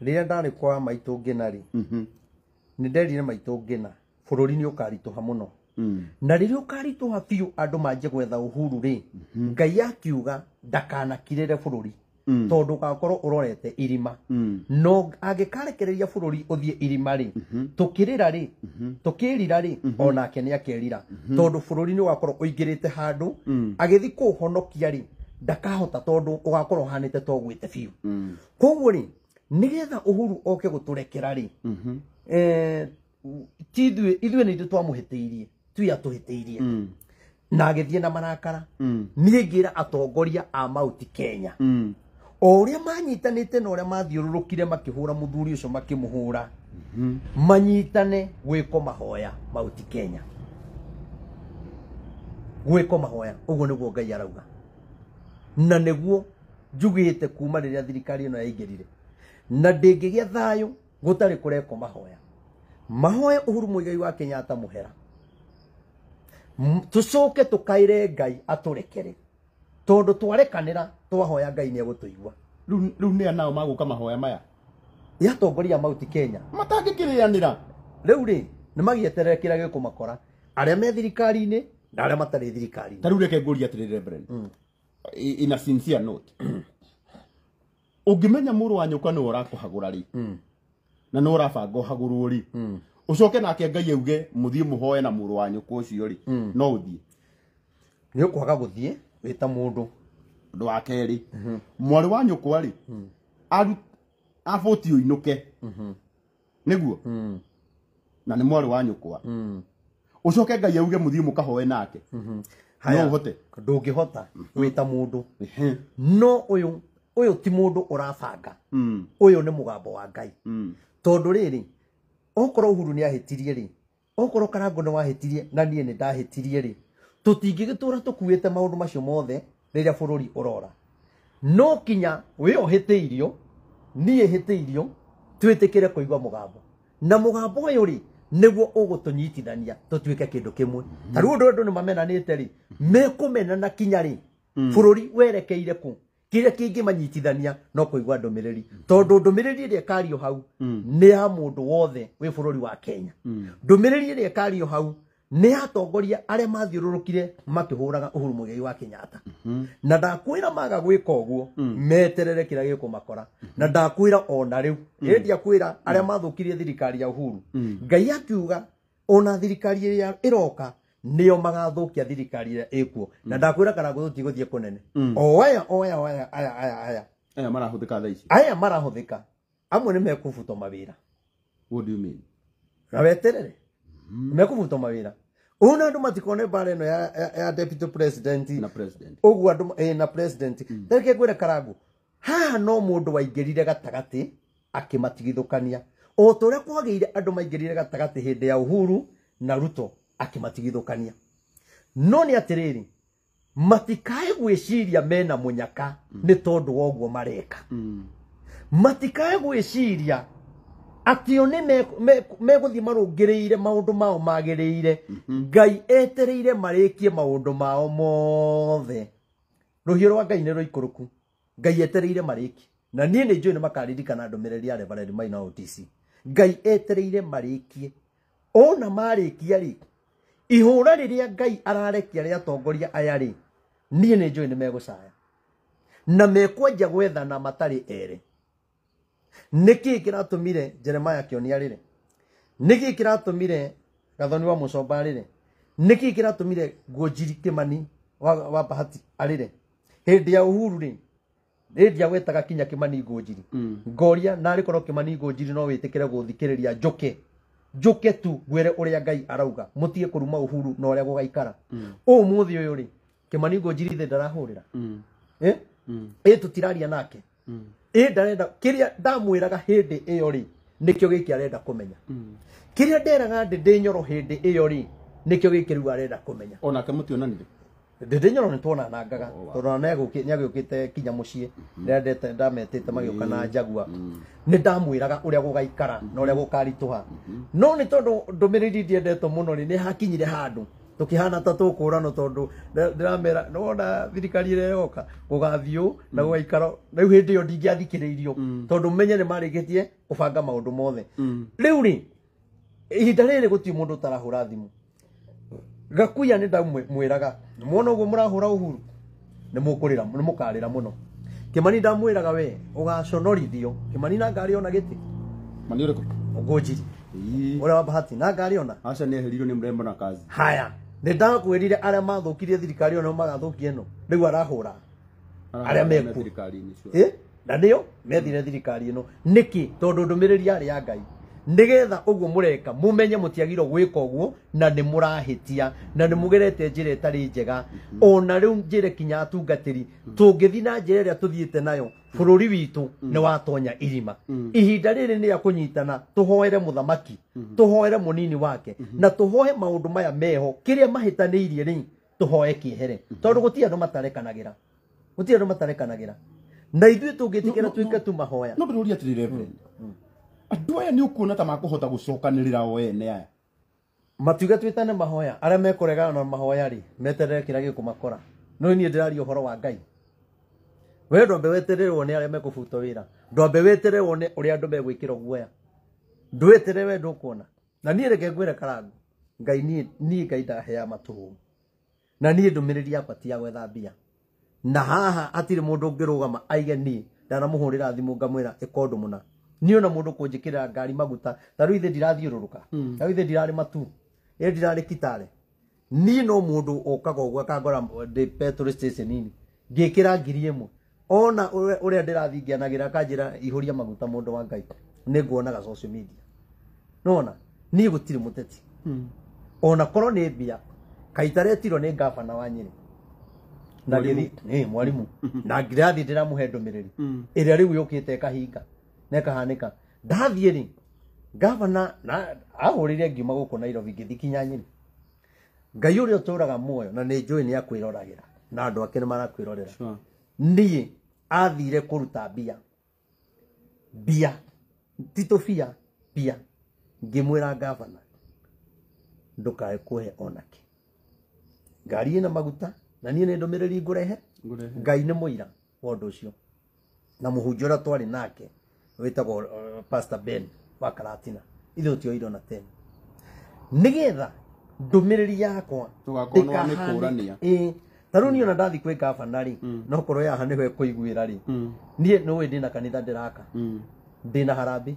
riria ndari kwa maitu ngina ri mhm. ni nderire maitu ngina bururi ni ukarituha muno hmm. na riria ha biu andu manje gwetha uhuru ri mhm. ngai akiuga ndakanakirire bururi Mm. tondu gakorwo urorete irima mm. no angikarekereria bururi uthie irima ri tukirira ri tukirira ri onake ni akerira mm-hmm. tondu bururi ni ugakorwo uingirite handu mm. agithi kuhonokia ri ndakahota tondu ugakorwo hanite togwite biu koguo ri nigetha uhuru oke guturekera ri mm-hmm. eh tithue ithue ni twamuhitiirie tuya tuhitiirie na agithie na marakara niĩ ngĩra atongoria a mauti Kenya o manyitanä te na uria mathiururukire makihura muthuri makä må hå ra mhm. manyitane ko mahoya mauti Kenya ko mahoya nä guo ngai arauga na njugä te kuma a thirikari ino yaingirire na gå tarä kå kureko mahoya mahoya uhuru muigai wa coke tå kaä re ngai aturekere tondu twarekanira twahoya ngai nä egåtåigua rä u nä anao magåka mahoya maya yatongoria mauti kenya matangäkärä rä u rä nä magieterere kä rä kå makora arä a me thirikari-inä na arä a matarä thirikari tarä u reke ngå ria atä rä rä sincere note å ngä menya må rå wa nyå ka nä rakå hagå ra mm. na no å rabanga å hagå rwo å mm. coke nake ngai auge må thiä må hoe na må rå wa nyå ka å cio rä mm. no å thiä nä å gå thiä wita mundu ndu wa mhm. mwari wa nyukwa ri mhm. aru aboti uinuke mhm. niguo na ni mwari wa nyukwa ucoke ngai auge muthii mukahoe nake no uhote ndungihota wita mundu no uyu uyu ti mundu urabanga uyu mm. ni mugambo wa ngai mm. tondu riri okorwo uhuru ni ahitirie ri okorwo karango ni wahitirie na niĩ ni ndahĩtirie rĩ tutingigitura tukuĩte maundu macio mothe riria bururi urora no kinya irio nie hete irio twitikire kuigwa mugambo na mugambo mũgambo ũyũ rĩ nĩguo ũgũtũnyitithania tũtuĩke kĩndũ kĩmwe ta rĩu ũndũ andũ nĩ ri rĩ na kinya mm. ri bururi werekeire kũ kĩrĩa kĩngĩmanyitithania no kuigwa ndũmĩrĩri tondu ndũmĩrĩri ĩrĩa ĩkario hau mm. ni ya mundu wothe wĩ bururi wa kenya mm. ndũmĩrĩri ĩrĩa ĩkario hau nä atongoria arä mathiururukire makihuraga uhuru mugei hå raga å huru wa kenyatta mm-hmm. na ndakwira maga gwika ka å meterere kira giko a gä kå makora mm-hmm. na ndakwira ona riu u mm. ä ndiakwä ra mm. arä a mathå kirie thirikari ya å huru mm. ngai akiuga ona thirikari ya iroka nio magathukia thirikari ä ikuo na ndakwira kana guthuti guthie kunene kå nene oya oaya oaya aya aya aya aya marahå thä ka tha ici aya marahå thä ka amwe nä mekå butwo mawä ra na weterere mekå mm-hmm. butwo mm -hmm una ndo matikone bale no ya, ya, ya deputy president na president Ogu andu eh, na president mm. reke ngwire karagu. Ha no mundu waingirire gatagati akimatigithukania Otore ta uria kwageire ma maingirire gatagati hindi ya uhuru na ruto akimatigithukania no ni atiriri matikae gwiciria mena munyaka mm. ni tondu woguo mareka mm. matikae gwiciria atä o nĩ megũthiĩ marũngĩrĩire maũndũ mao magĩrĩire ngai etereire marĩkie maũndũ mao mothe hiå rwa ngai nĩ rũikũrũku ngai etereire marĩkie na niä nä njå nä makaririkana ndũmĩrĩri ya reverend maina otc ngai etereire marĩkie ona ra rä rä a ngai ararekia rä atongoria aya rĩ niĩ nĩ nä megå caya na mekwenja gwethana matarä ere niki kiratumire jeremaya kionia rire niki kiratumire gathoni wa mucomba rire niki kiratumire guojiri kimani wa, wa bahati arire hindi ya uhuru ri hindi ya wetaga kinya kimani guojiri mm. ngoria nari korwo kimani Gojiri no witikire guthikiriria njuke njuke tu gwire uria ngai arauga mutie kuruma uhuru no uria gugaikara umuthi mm. uyu ri kimani guojiri the ndarahurira mm. eh mm. e tutiraria nake mm ä ndarenda kä rä a raga hä ndä ä yo rä nä kä o gä kä arenda kå menya kä rä a nderaga ndä ndä nyoro hä ndä ä yo rä nä kä o gä kä rä arenda kå menya onake må tionanire nyoro nä twonanangaga oh, tondå na kä te kinya mũciĩ ndendete mm-hmm. ndametĩte magĩũka na mm-hmm. njagua rä a gå gaikara na karitå ha mm-hmm. no nĩ tondũ ndũmĩrĩri ndiendetwo no rä nä hakinyire handå tukihana ta tukurano tondu ndiramera wona thirikari yoka gugathiu na gwaikaro na riu hindi yo ndingiathikiriirio mm. tondu menye ni marigetie kubanga maundu mothe mm. riu ri ihinda riri guti mundu tarahura thimu gakuya ni ndamwiraga mwona uguo murahura uhuru ni mukurira ni mukarira muno kimani ndamwiraga we ugaconorithio kimani na ngari ona giti mani uriku ngujiri ura wa bahati na ngari ona acha ni heririo ni mrembo na kazi haya nä ndakwärire arä a mathåkirie thirikari onao magathåkia ä no rä u arahå ra arä a mekuo na nä o methire thirikari ä no nä kä tondå ndå mä rä ri yarä ya ngai nä getha å guo må reka må menye må gwä ka å guo na nä må rahä tia na nä må gerete njä ra ä tarä njega mm-hmm. ona rä u njä re kinya atungatä ri tå ngä thiä na njä ra ä rä a tå thiä te nayo bururi witå mm. nä watonya irima mm. ihinda rä nä akunyitana tå hoere må thamaki mm-hmm. tå hoere må nini wake mm-hmm. na tå hoe maå ndå maya meho kä rä a mahä tanä irie rä tå hoe kä here mm-hmm. tondå gå tirä andå matarekanagä na ithuä tå ngä tä kä ra tu mahoya no ndä rå ria aya nä å ta makå hota o ene aya matiuga twä mahoya arä a mekå regana na mahoya rä meterere kä rä kå makora no niä ndä raria wa ngai we ndombe wetererwo nä arä a mekåbutwo wä ra ndombe wetererwo nä å rä a andå megwä kä rwo guoya ndwätere we ndåkuona na niä reke ngwä re karangu ngai ni ngai ndahea matå na niä ndå mä rä ri yakwa ti ya gwetha mbia na haha hatirä må ndå å ngä rå gama aige niä ndanamå hå rä ra thimå ngamwä ra ä kondå na niä ona må ndå kå njä ra ngari maguta tarä u ithe ndirathiå rå rå ka hmm. tarä u ithe ndirarä matu ä ndirarä kitare niä no må ndå å kaga å guo akangora petro station-inä ngä kä ra ngiri ä mwe ona uria ndirathingianagira kanjira ihuria maguta mundu wa ngai ni ninguonaga social media nona ni gå muteti må hmm. ona koro ni bia kaitaretirwo nä ngabana wa nyä na mwarimå hmm. na ngirathi ndä ramå he ndå mä rä ri ä hmm. rä a rä u yå kä te ĩkahinga na ĩkahanä ka ndathiä rä ngabana ahå rä re ngiuma gå nairobi ngä thi ngai å rä a muoyo na ni njå ä nä na andå ake nä marakwä rorera niä athire kå ruta mbia mbia titå bia mbia ngä mwä ra gavana ndå kae kå he onake ngari ä na maguta na niä nä ndå mä rä ri ngå rehe ngai nä må ira wa å ndå å cio na må hunjia å rä a twarä nake wä tagwo uh, ben wa karatina ithuä tioirwo na ten nä getha ndå mä rä ri yakwa ndä ta rä u niä mm. ona ndathi kwä ngabana rä no korwo yaha nä we kå iguä ra rä niä nä ndä na mm. kanitha ndä raka mm. ndä na harambä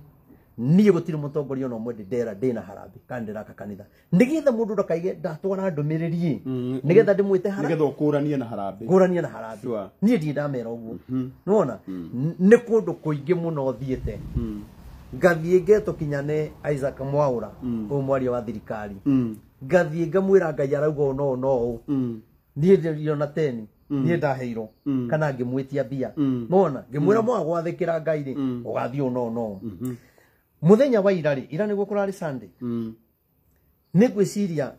niä gå tirä må tongoria ona mwe ndera ndä na harambä kana ndä raka kanitha nä getha må ndå ndakaige ndatwara ndå mä rä ri nä getha ndä mwä te getha kå ranie na harambä ngå ranie na harambä niä ndiä ndamera å guo mm-hmm. nä wona nä kå ndå kå ingä må no thiä te ngathiä ngetå kinyane isaac mwaå ra å mwaria wa thirikari ngathiä ngamwä ra ngai arauga å no å no å niä yonatheni mm. niä ndaheirwo mm. kana ngä mwä tia mbia nona mm. ngä mwä ra mwagwathä kä ra ngai rä å gathiä å nono må mm-hmm. thenya wa ira rä ira nä guo kå rarä sande nä ngwä ciria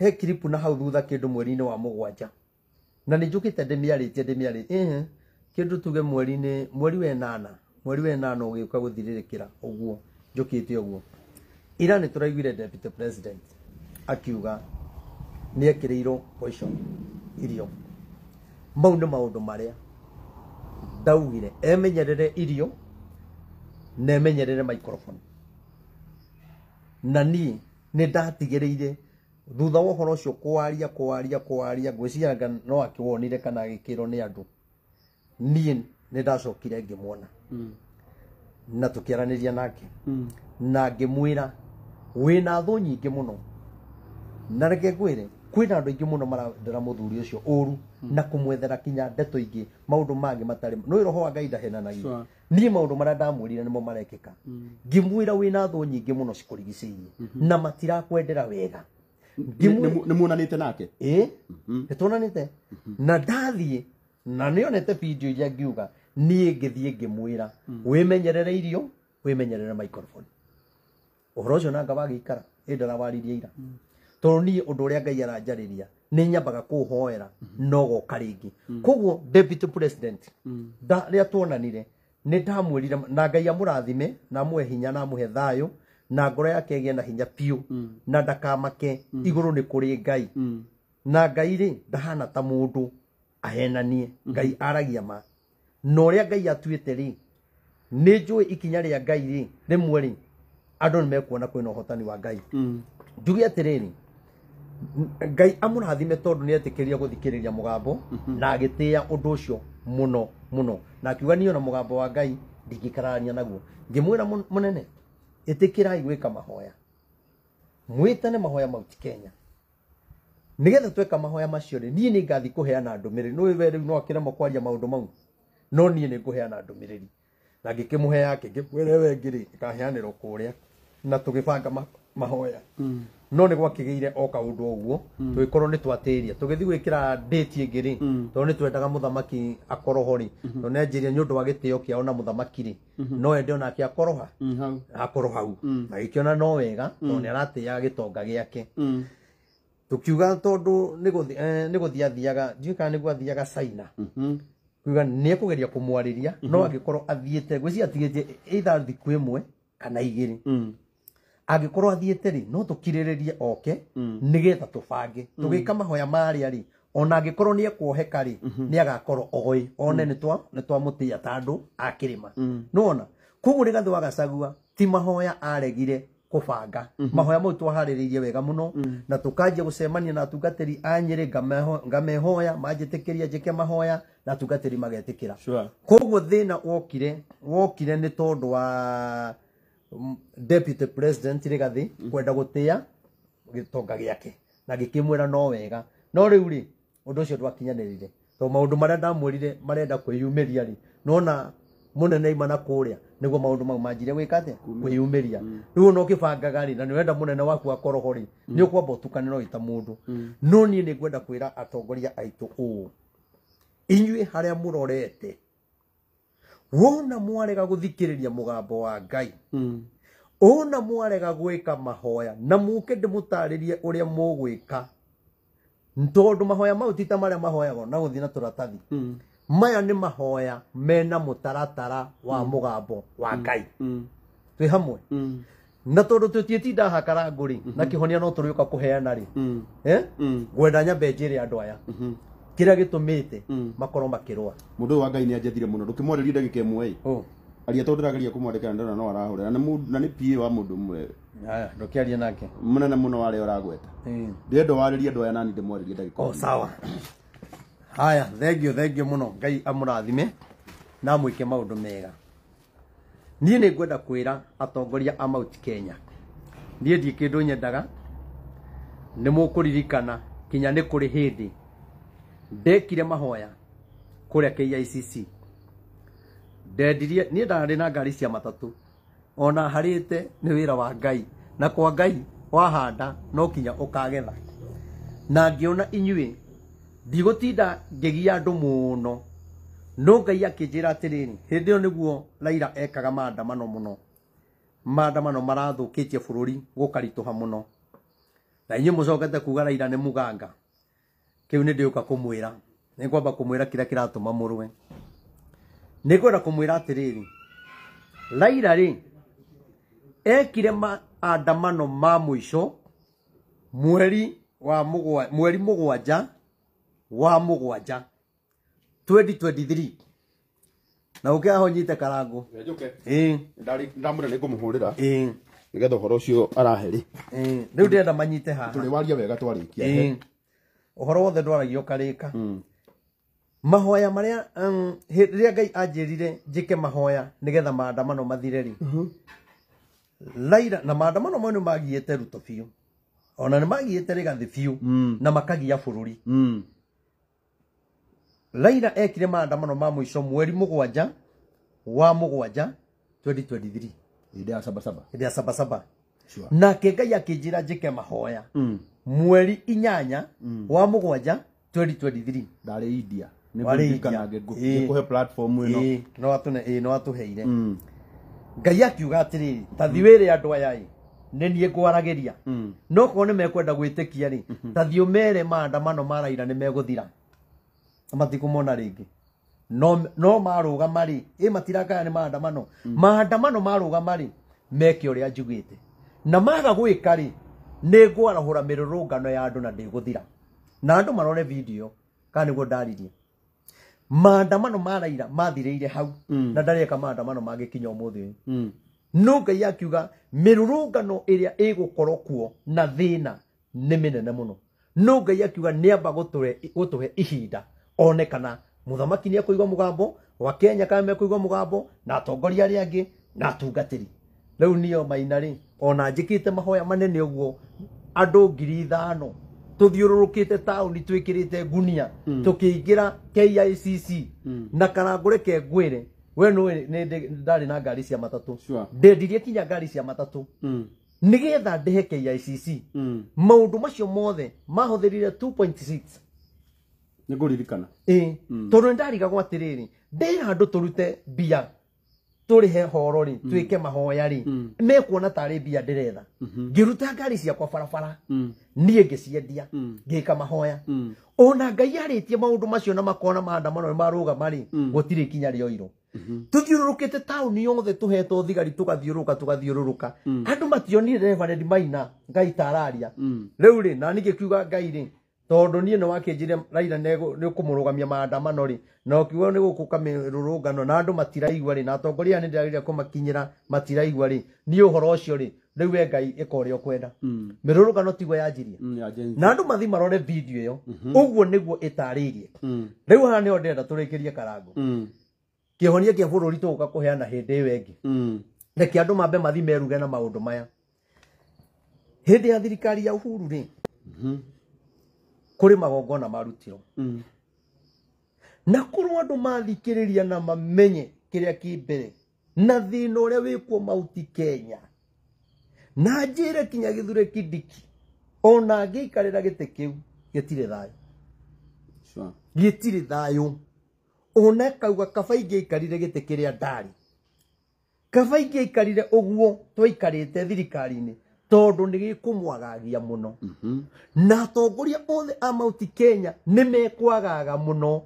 he kiripu na hau thutha kä ndå mweri-inä wa må gwanja na nä njå kä te ndä mä arä tie ndä mä arä tie kä ndå tuge mweri-inä mweri we nana mweri wenana å gä uka gå thirä rä kä ra å guo njå kä te å guo ira nä tå raiguire deputy president akiuga nä ekä rä irio mau nä maå ndå marä a ndaugire emenyerere irio na emenyerere maikoroboni na niä nä ndatigä rä ire thutha wa horo cio kwaria kwaria kwaria ngwiciraga no akiwonire kana gikiro ni andu ni ni ndacokire ngimwona mm. na tukiaraniria nake mm. na ngimwira wina thu nyingi muno na reke ngwire kwina andu ingi muno marathera muthuri ucio uru na hmm. kumwethera kinya ndeto ingi maundu mangi matari no roho wa ngai ndahenanagia niä maå ndå marä a ndamwärire nä mo marekä ka hmm. ngä mwä ra wä hmm. na thå nyingä må no cikå rigicäirie na wega ni muonanä nake eh nä na ndathiä na nä onete bindio iria ngiuga niä ngä thiä ngä menyerere irio wä menyerere maikoroboni å na å cio nanga wagä ikara ira tondu ni undu uria ngai aranjariria ni nyambaga kuhoera go karingi kugo deputy president ria mm. tuonanire ni ndamwirira na ngai amurathime na mwe hinya na muhe thayo na ngoro yake gie na hinya piu mm. na ndakamake mm. iguru ni kuri ngai na ngai ri ndahana ta mundu ahenanie mm-hmm. ngai aragia ma no ria ngai atuite ri ni njå ikinya rä a ngai ri rä mwe rä andå nä mekuona kwä na å hotani wa ngai njuge atä mm ngai amurathime tondu nietikiria guthikiriria mugambo mhm. na agitia undu ucio muno muno na akiuga niyo mugambo wa ngai ndingikarania naguo ngimwira munene itikirai gwika mahoya mwitane mahoya mau ti kenya nigetha tweka mahoya macio ri niĩ nĩ kuheana kũheana ndũmĩrĩri nũĩ we rĩu no akĩremwo kwaria maundu mau no niĩ nĩ ngũheana ndũmĩrĩri na ngĩkĩmũhe yake ngĩmwĩre we ngiri ĩkaheanĩrwo kũrĩa na tugibanga mahoya mm no nä gwakigeire o kaundu ndå å guo hmm. tå gä korwo nä twatä ria tå gä gwä kä ra rä hmm. twendaga må thamaki akoroho ri hmm. to ne anjä ria nyå ndå wa gä tä kä må no ende ona kia koroha akoroha u na ikiona no wega to ni aratä yaga gä tonga gä ake tå kiuga tondå nä gå eh, thiathiaga ndiå nä mm-hmm. kuga nä ekå geria kå mwarä ria no angä athiete athiä te either cia tie ä mwe kana igä rä angikorwo athiĩte ri no tukirereria oke mm. nigetha tubange mm. tugika mahoya marĩa rĩ ona angikorwo nĩ ekwoheka ri mm-hmm. nĩ agakorwo oi one mm. nĩ twamũtĩa ta andũ a kĩrĩma nĩwona koguo ri gathwa gacagua ti mahoya aregire kubanga mm-hmm. mahoya mau twaharĩrĩirie wega muno na tukaje gũcemania na atungatĩri a nyĩrĩ ngamehoya manjĩtĩkĩria jike mahoya na atungatĩri magetĩkĩra koguo thina wokire wokire ni tondu wa deputy president rigathi kwenda gutia gitonga giake na gikimwira no wega no riu ri undu ucio ndwakinyanirire to maundu maria ndamwirire marenda kwiyumiria ri nona munene imana kuria niguo maundu mau manjire gwika atia kwiyumiria riu no kibangaga ri na niurenda munene waku akoroho ri ni ukwamba utukane no ita mundu no nie ningwenda kwira atongoria aitu uu inyue haria murorete wona mwarega guthikiriria mugambo wa ngai mm. ona mwarega gwika mahoya na muke ndimutaririe uria mugwika tondå mahoya mau tita a mahoyagwo na thiä na turatathi mm. maya ni mahoya mena mutaratara wa mugambo hmm. wa hmm. ngai hmm. twi hamwe na tondu tutitinda ngå ri na kihonia no turiuka kuheana ri eh? gwenda nyambe njire andå aya kira gitumite mm. makoro makirwa mundu wa ngai ni anjethire muno ndukimwarĩria ndagĩka ĩmwe ĩ aria tondu ndĩrageria kumwandĩkĩra ndona no arahũrĩra na na ni pii wa mundu mwe haya ndũkĩaria nake mũnene mũno warĩa ũragweta ndĩrenda warĩrie andũ aya nani ndĩmwarĩrie ndagĩka oh sawa haya thank you muno ngai amurathime na mwike maundu mega niĩ ni ngwenda kwira atongoria a Mount Kenya niĩ ndi kindu nyendaga nĩ mukuririkana kinya ni kuri hindi ndekire mahoya kuria KICC ndendirie niä ndarä na ngari cia matatå ona harä te nä wä ra wa ngai na kwa ngai wahanda no kinya å kagetha na ngä ona inyuä ndigå tinda ngä gia andå må no no ngai akä njä ra atä rä rä hä ndä ä yo nä guo raira ekaga maandamano må no maandamano marathå kä tie bå rå ri gå karitå ha må no na inyuä må cokete kuga raira nä må riu ni ndiuka kumwira ni ngwamba kumwira kira kiratuma murwe ni ngwenda kumwira atiriri Raila ri ekire maandamano ma muico mweri wa mugwa mweri mugwanja wa mugwanja 2023 na aho nyite ukiahonyite karangu eh ndamure ni ngumuhurira eh nigetha uhoro ucio araheri eh riu ndienda manyite haha turi waria wega twarikia uhoro wothe ndwaragio karika mm. mahoya maria um, riria ngai anjirire jike mahoya nigetha maandamano mathire ri mm -hmm. laira na maandamano mau magiete ruto biu ona nä magiä rigathi biå mm. na makagia bå rå ri mm. raira ekire maandamano ma må mweri må gwanja wa må gwanja hä ndä ya sabasaba nake ngai akä njä ra njä ke mahoya mm mweri inyanya mm. wa mugwanja 2023 ndarä india nä platform no no atå heire ngai akiuga atä rä rä tathi wä rä andå aya nä niä ngwaragä ria no nä mekwenda gwä tä kia rä tathi å mere maandamano maraira nä megå thira matikå mona rä ngä no, no marå gama rä ä matirakaya nä maandamano maandamano mm. marå gama rä meke å rä a njugä te na maga gwä ka rä nä ngå arahå ra mä rå ya andå na ndä gå thira na andå marore video kana nä guo ndaririe maandamano ma raira hau na mm. na ndareka maandamano mangä kinya må thä mm. no ngai akiuga mä rå rå ngano ä rä a ä gå korwo kuo na thä na nä mä nene må no no ngai akiuga nä amba gå tå he ihinda one kana muthamaki nä ekå igua må gambo wa kenya kana na atongoria arä angä na atungatä ri riu nio maina ri ona te mahoya manene guo andå ngiri ithano kä rä te ngunia ingä ra KICC mm. na kana ngureke re we no ndari na ngari cia matatu sure. ndendirie kinya ngari cia matatu mm. nigetha ndehe KICC hmm. maå ndå macio mothe mahuthirire 2.6 niguririkana ä e. mm. rä nindariga gwatiriri ndehe tå rute mbia he horo ri ke mahoya rä mm. mekuona tari mbia ngä ruta ngari ciakwa barabara niä ngä ciendia ngä ka mahoya ona ngai arä tie maå ndå macio na makona maandamano nä marå gamarä mm. gå tirä kinya rä oirå mm-hmm. tå thiå rå rå kä te taåni yothe tå hetwo thigari tå gathiå rå ka tå gathiå rå rå ka mm. andå mationire maina ngai tararia rä u rä na ningä kiuga ngai rä tondu nie ni wakinjire raira ni kumurũgamia maandamano ri na ukiuga ni gukuka mirũrũngano na andu matiraigua ri na atongoria ni ndirageria kumakinyira matiraigua ri ni uhoro ucio ri riu we ngai ika uria ukwenda mirũrũngano mm. tiguo yanjirie mm, na andu mathi marore video yo iyo mm-hmm. uguo niguo itariirie mm. riu haha nio ndenda turikirie karangu kihonia kia bururi tuguka kuheana hindi iyo ingi reke andu mambe mathi meruge na maundu maya hindi ya thirikari ya uhuru ri mm-hmm kuri magongona marutiro mm. na kuru andu mathikiriria na mamenye kiria ki mbere na thina uria wikuo mauti Kenya na njire kinya githure kidiki ona ngiikarira gite kiu gitire thayo sure. gitire thayo ona kauga kaba ingĩaikarire gĩtĩ kĩrĩa ndari kaba ingĩaikarire ũguo twaikarĩte thirikari-inĩ tondu ni gikumwagagia muno mm-hmm. na atongoria othe a mauti kenya ni mekwagaga muno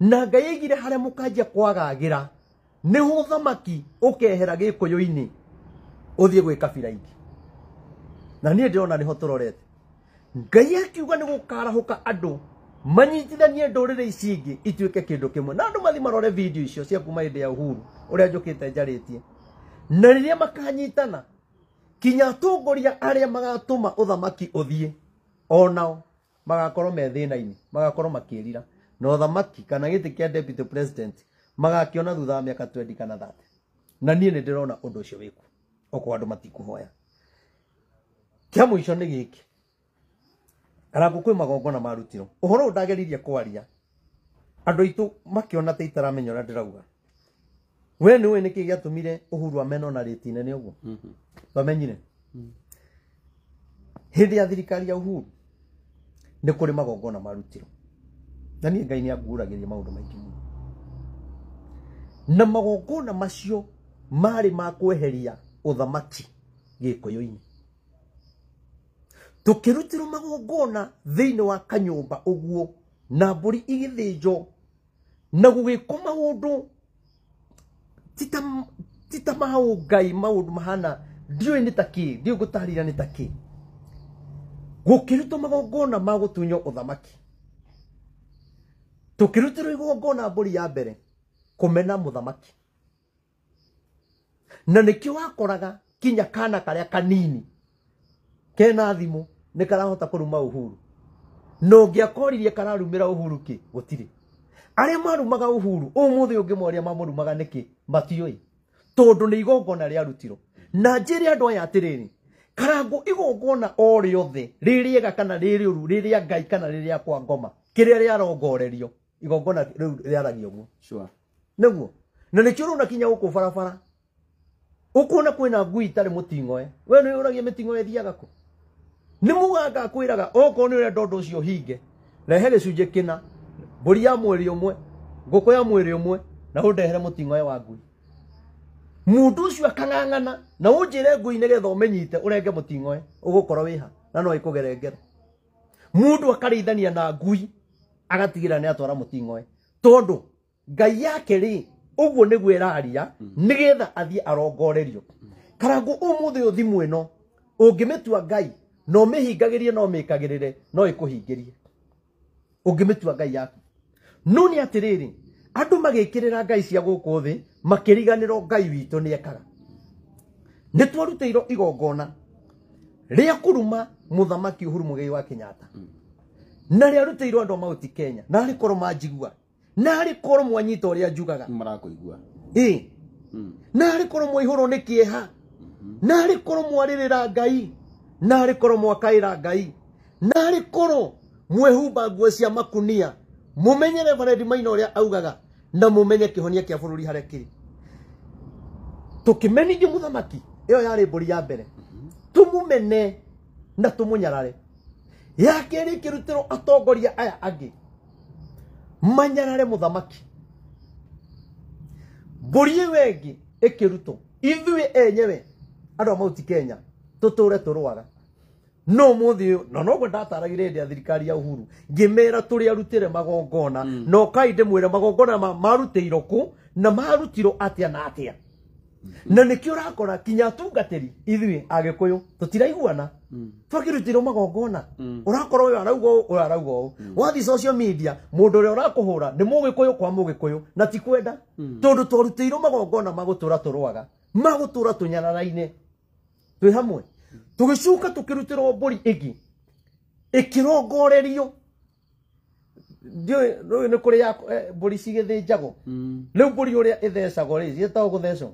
na ngai aigire harä a må kanjia kwagagä ra nä ho thamaki å kehera gä kå yå kabira ingä na niä ndä rona nä ho tå rorete ngai akiuga nä gå karahå ka andå manyitithanie ndurire ici ingi ituike kindu kimwe na andu mathi marore video icio cia kuma hindi ya uhuru uria njukiite njaritie na riria makanyitana kinya atongoria aria magatuma uthamaki uthie onao magakorwo me thina-inĩ magakorwo makĩrira na ũthamaki kana gĩtĩ kia deputy president magakiona thutha wa mĩaka 20 kana 30 na niĩ nĩ ndĩrona ũndũ ũcio wĩkuo okorwo andũ matikũhoya kĩa mũico nĩ gĩkĩ karangũ kwĩ magongona marutirwo ũhoro ũyũ ndageririe kwaria andũ aitũ makĩona ta itaramenyo ũrĩa ndĩrauga we nä å nä kä mire å huru meno na rä tine nä å guo mhm. twamenyire hä mhm. ndä ya thirikari ya uhuru nä kå rä magongona marutirwo na niä ngai nä anguragä ria maå ndå maingä må na magongona macio marä ma kweheria å thamaki gä kå yå-inä tå kä rutirwo magongona thä inä wa kanyå mba å guo na mbå ri igä thä njo na gå gä kå maå ndå tita ta maå ngai maå ndå mahana ndiå nä ta kä ndiå ngå tarä ra nä ta kä gå kä rutwo magongona ma gå tunyo å thamaki tå kä rutä rwo igongona mbå ya mbere kå mena må thamaki na nä kä wakoraga kinya kana karä a kanini kena thimå nä karahota kå ruma å huru no ngä akoririe kararumä ra å huru kä gå tirä aria marumaga uhuru umuthi ungimwe aria mamurumaga niki matiui tondu ni igongona riarutiro na njiri andu aya atiriri karangu igongona o riothe ririega kana ririuru riria ngai kana riria kwa ngoma kiria riarongorerio igongona riu riaragio guo sure niguo na nikio rona kinya guku barabara ukuona kwina ngui itari mutingoe eh? we ni uragia mitingo ethiaga ku ni muganga akwiraga okorwo ni urenda undu ucio hinge rehe gicunji kina mburi ya mweri umwe nguku ya mweri umwe na undehere mutingoe wa ngui mundu ucio akang'ang'ana na unjire ngui nigetha umenyite urenge mutingoe ugukorwo wiha na no ikugerengera mundu akarithania na ngui agatigĩra nĩ atwara mũting'oe tondũ ngai yake rĩ ũguo nĩguo ĩraria hmm. nĩgetha athiĩ arongorerio karangũ ũmũthĩ ũyũ thimũ ĩno ũngĩmĩtua ngai no mĩhingagĩrie no mĩkagĩrĩre no ĩkũhingĩrie ũngĩmĩtua ngai yaku no nä atä andå magä kä rä ra ngai cia gå kå thä makä riganä ngai witå nä ekaga nä twarutäirwo igongona rä a kå ruma må thamaki å huru må gä wa kenyatta na rä arutä irwo andå kenya narä korwo manjigua narä korwo mwanyita å rä a njugaga marakå igua ä hmm. narä korwo mwaihå rwo nä kä eha hmm. narä korwo mwarä rä ra ngai narä korwo mwakaä ra ngai narä korwo mwehumba nguo cia makunia mumenye reverend Maina uria augaga na mumenye kihonia kia bururi hare kiri ji muthamaki iyo yari buri ya mbere tumumene na tumunyarare ya kiri kirutiro atongoria aya angi manyarare muthamaki buri wengi ikirutwo ithwe enyewe andũ a mauti kenya tuture turwaga no muthi no no gwenda taragire ndia thirikari ya uhuru ngimera turi arutire magongona mm. no kai ndimwire magongona ma, marutiro ku na marutiro atia na atia mm. na -hmm. na nikio rakora kinya tungatiri ithui agikuyu tutiraiguana mm. twakirutirwo magongona urakorwo mm. uyu arauga uyu arauga ũũ mm. wathi social media mundu uria urakuhura ni mugikuyu kwa mugikuyu na ti kwenda tondu twarutĩirwo magongona magutura turwaga magutura tunyararaine twĩ hamwe tugicuka tukirutirwo mburi igi ikirongorerio ndiå rä nä kå rä mbå ri cigä njagwo rä u mbå ri å rä a ä thecagwo rä ciätagwo gå thecwo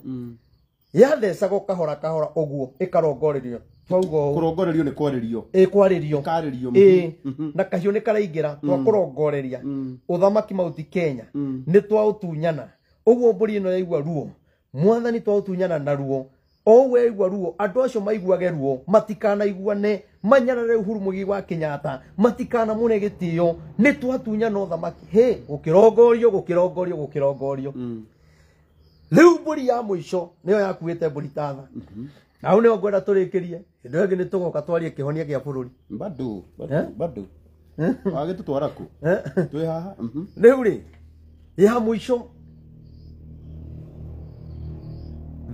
yathecagwo kahora kahora å guo ä karongorerio twaugå nä kwarä kwarä karä ä na kahiå nä karaingä ra twakå rongoreria å thamaki mauti kenya nä twaå tunyana å guo mbå ri ä no yaigua ruo mwathani twaå tunyana naruo ruo o we ruo andå acio maiguage ruo matikanaiguane manyarare uhuru mugi wa kinyata matikana mune gitio ni twatunya no thamaki he gukirongorio gukirongorio gukirongorio mm. riu mburi ya muico niyo yakuite mburi tatha mhm. na une ngwenda turikirie hindu ingi nitugoka twarie kihonia gia bururi badu badu agitutwara ku twi haha mhm. riu ri ya muisho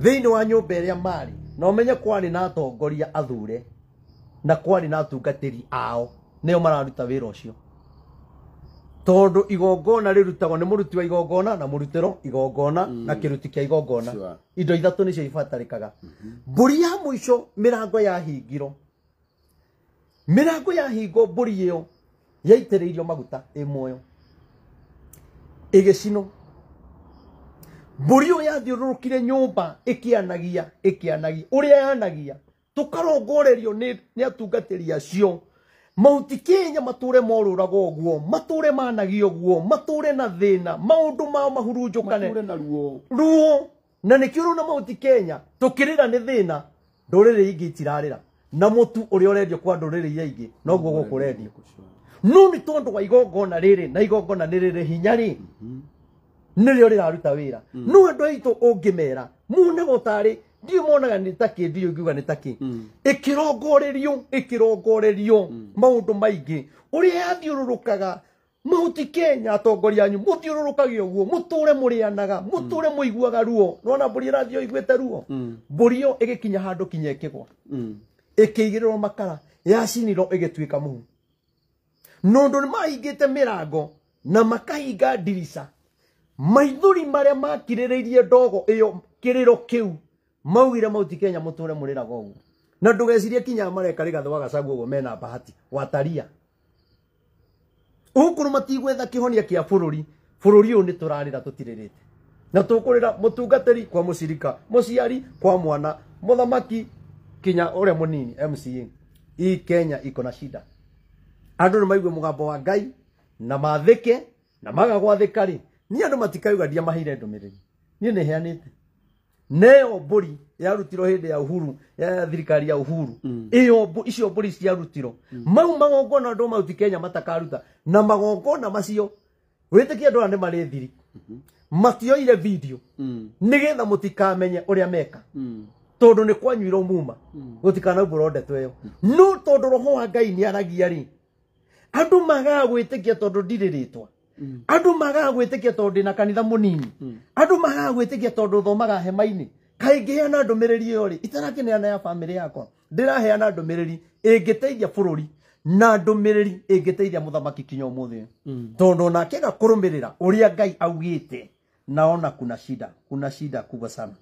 thini wa nyumba iria mari na umenye kwari na atongoria athure na kwari na atungatiri ao nio mararuta wira ucio tondu igongona rirutagwo ni muruti wa igongona na murutiro igongona mm. na kiruti kia igongona sure. indo ithatu nicio ibatarikaga mburi mm -hmm. ya muico mirango yahingirwo mirango yahingwo mburi iyo yaitiriirio maguta imuoyo igicinwo mburi yo yathiururukire nyumba ikianagia ikianagia uria yanagia tukarongorerio ni atungatiri acio mauti kenya mature moruraga guo mature managio guo mature na thina maundu mao mahurunjukane mature na ruo ruo na nikio na mauti kenya tukirira ni thina ndurire ingi itirarira na mutu uria urendio kwa ndurire iria ingi noguo gukurendio no nuni tondu wa igongona riri na igongona niriri hinya ri mm -hmm nirä mm. o rä raruta wä ra no andå aitå å ngä mera må monaga ni ta kä ngiuga ni ta kä ikirongoririo kä rongorä rio ä kä rongorä kenya atongoria anyu må uguo muture murianaga muture muiguaga mm. ruo nona mbå ri ä ruo mm. mbå igikinya handu gä kinya handå kinya makara yacinirwo ä gä tuä ka må hu no na makahinga ndirica maithuri maria makiririirie ndogo iyo kiriro kiu maugire mauti Kenya muture muriraga uguo na ndugeciria kinya mareka rigathwa cagu uguo mena bahati wataria ukuru matigwetha kihonia kia bururi bururi uyu niturarira tutiririte na tukurira mutungateri kwa mucirika muciari kwa mwana muthamaki kinya uria munini mc i Kenya iko na shida andu ni maigue mugambo wa ngai na mathike na magagwathika ri ni andu matikaiuga mahire ndumiriri ni ni heanite neo mburi yarutiro hinde ya uhuru ya thirikari ya uhuru mm. iyo mm. icio mburi ciarutiro mm. mau magongona andu mau ti Kenya matakaruta na magongona macio witikia ndu ni mari thiri mm -hmm. matioire video mm. nigetha mutikamenye uria meka mm tondu ni kwanyuirwo muma mm. gutikanaubura ndeto iyo mm. no tondu roho wa ngai ni aragia ri andu magaa gwitikia tondu ndiri Mm. andu magaga gwitikia tondu mm. na kanitha munini andu magaga gwitikia tondu thomaga hema-ini kaingiheana ndumiriri iyo ri ana ya family yakwa ndiraheana ndumiriri ingiteithia bururi na ndumiriri ingiteithia muthamaki kinya umuthi tondu nake gakurumirira uria ngai augite naona kuna shida kuna shida kubwa sana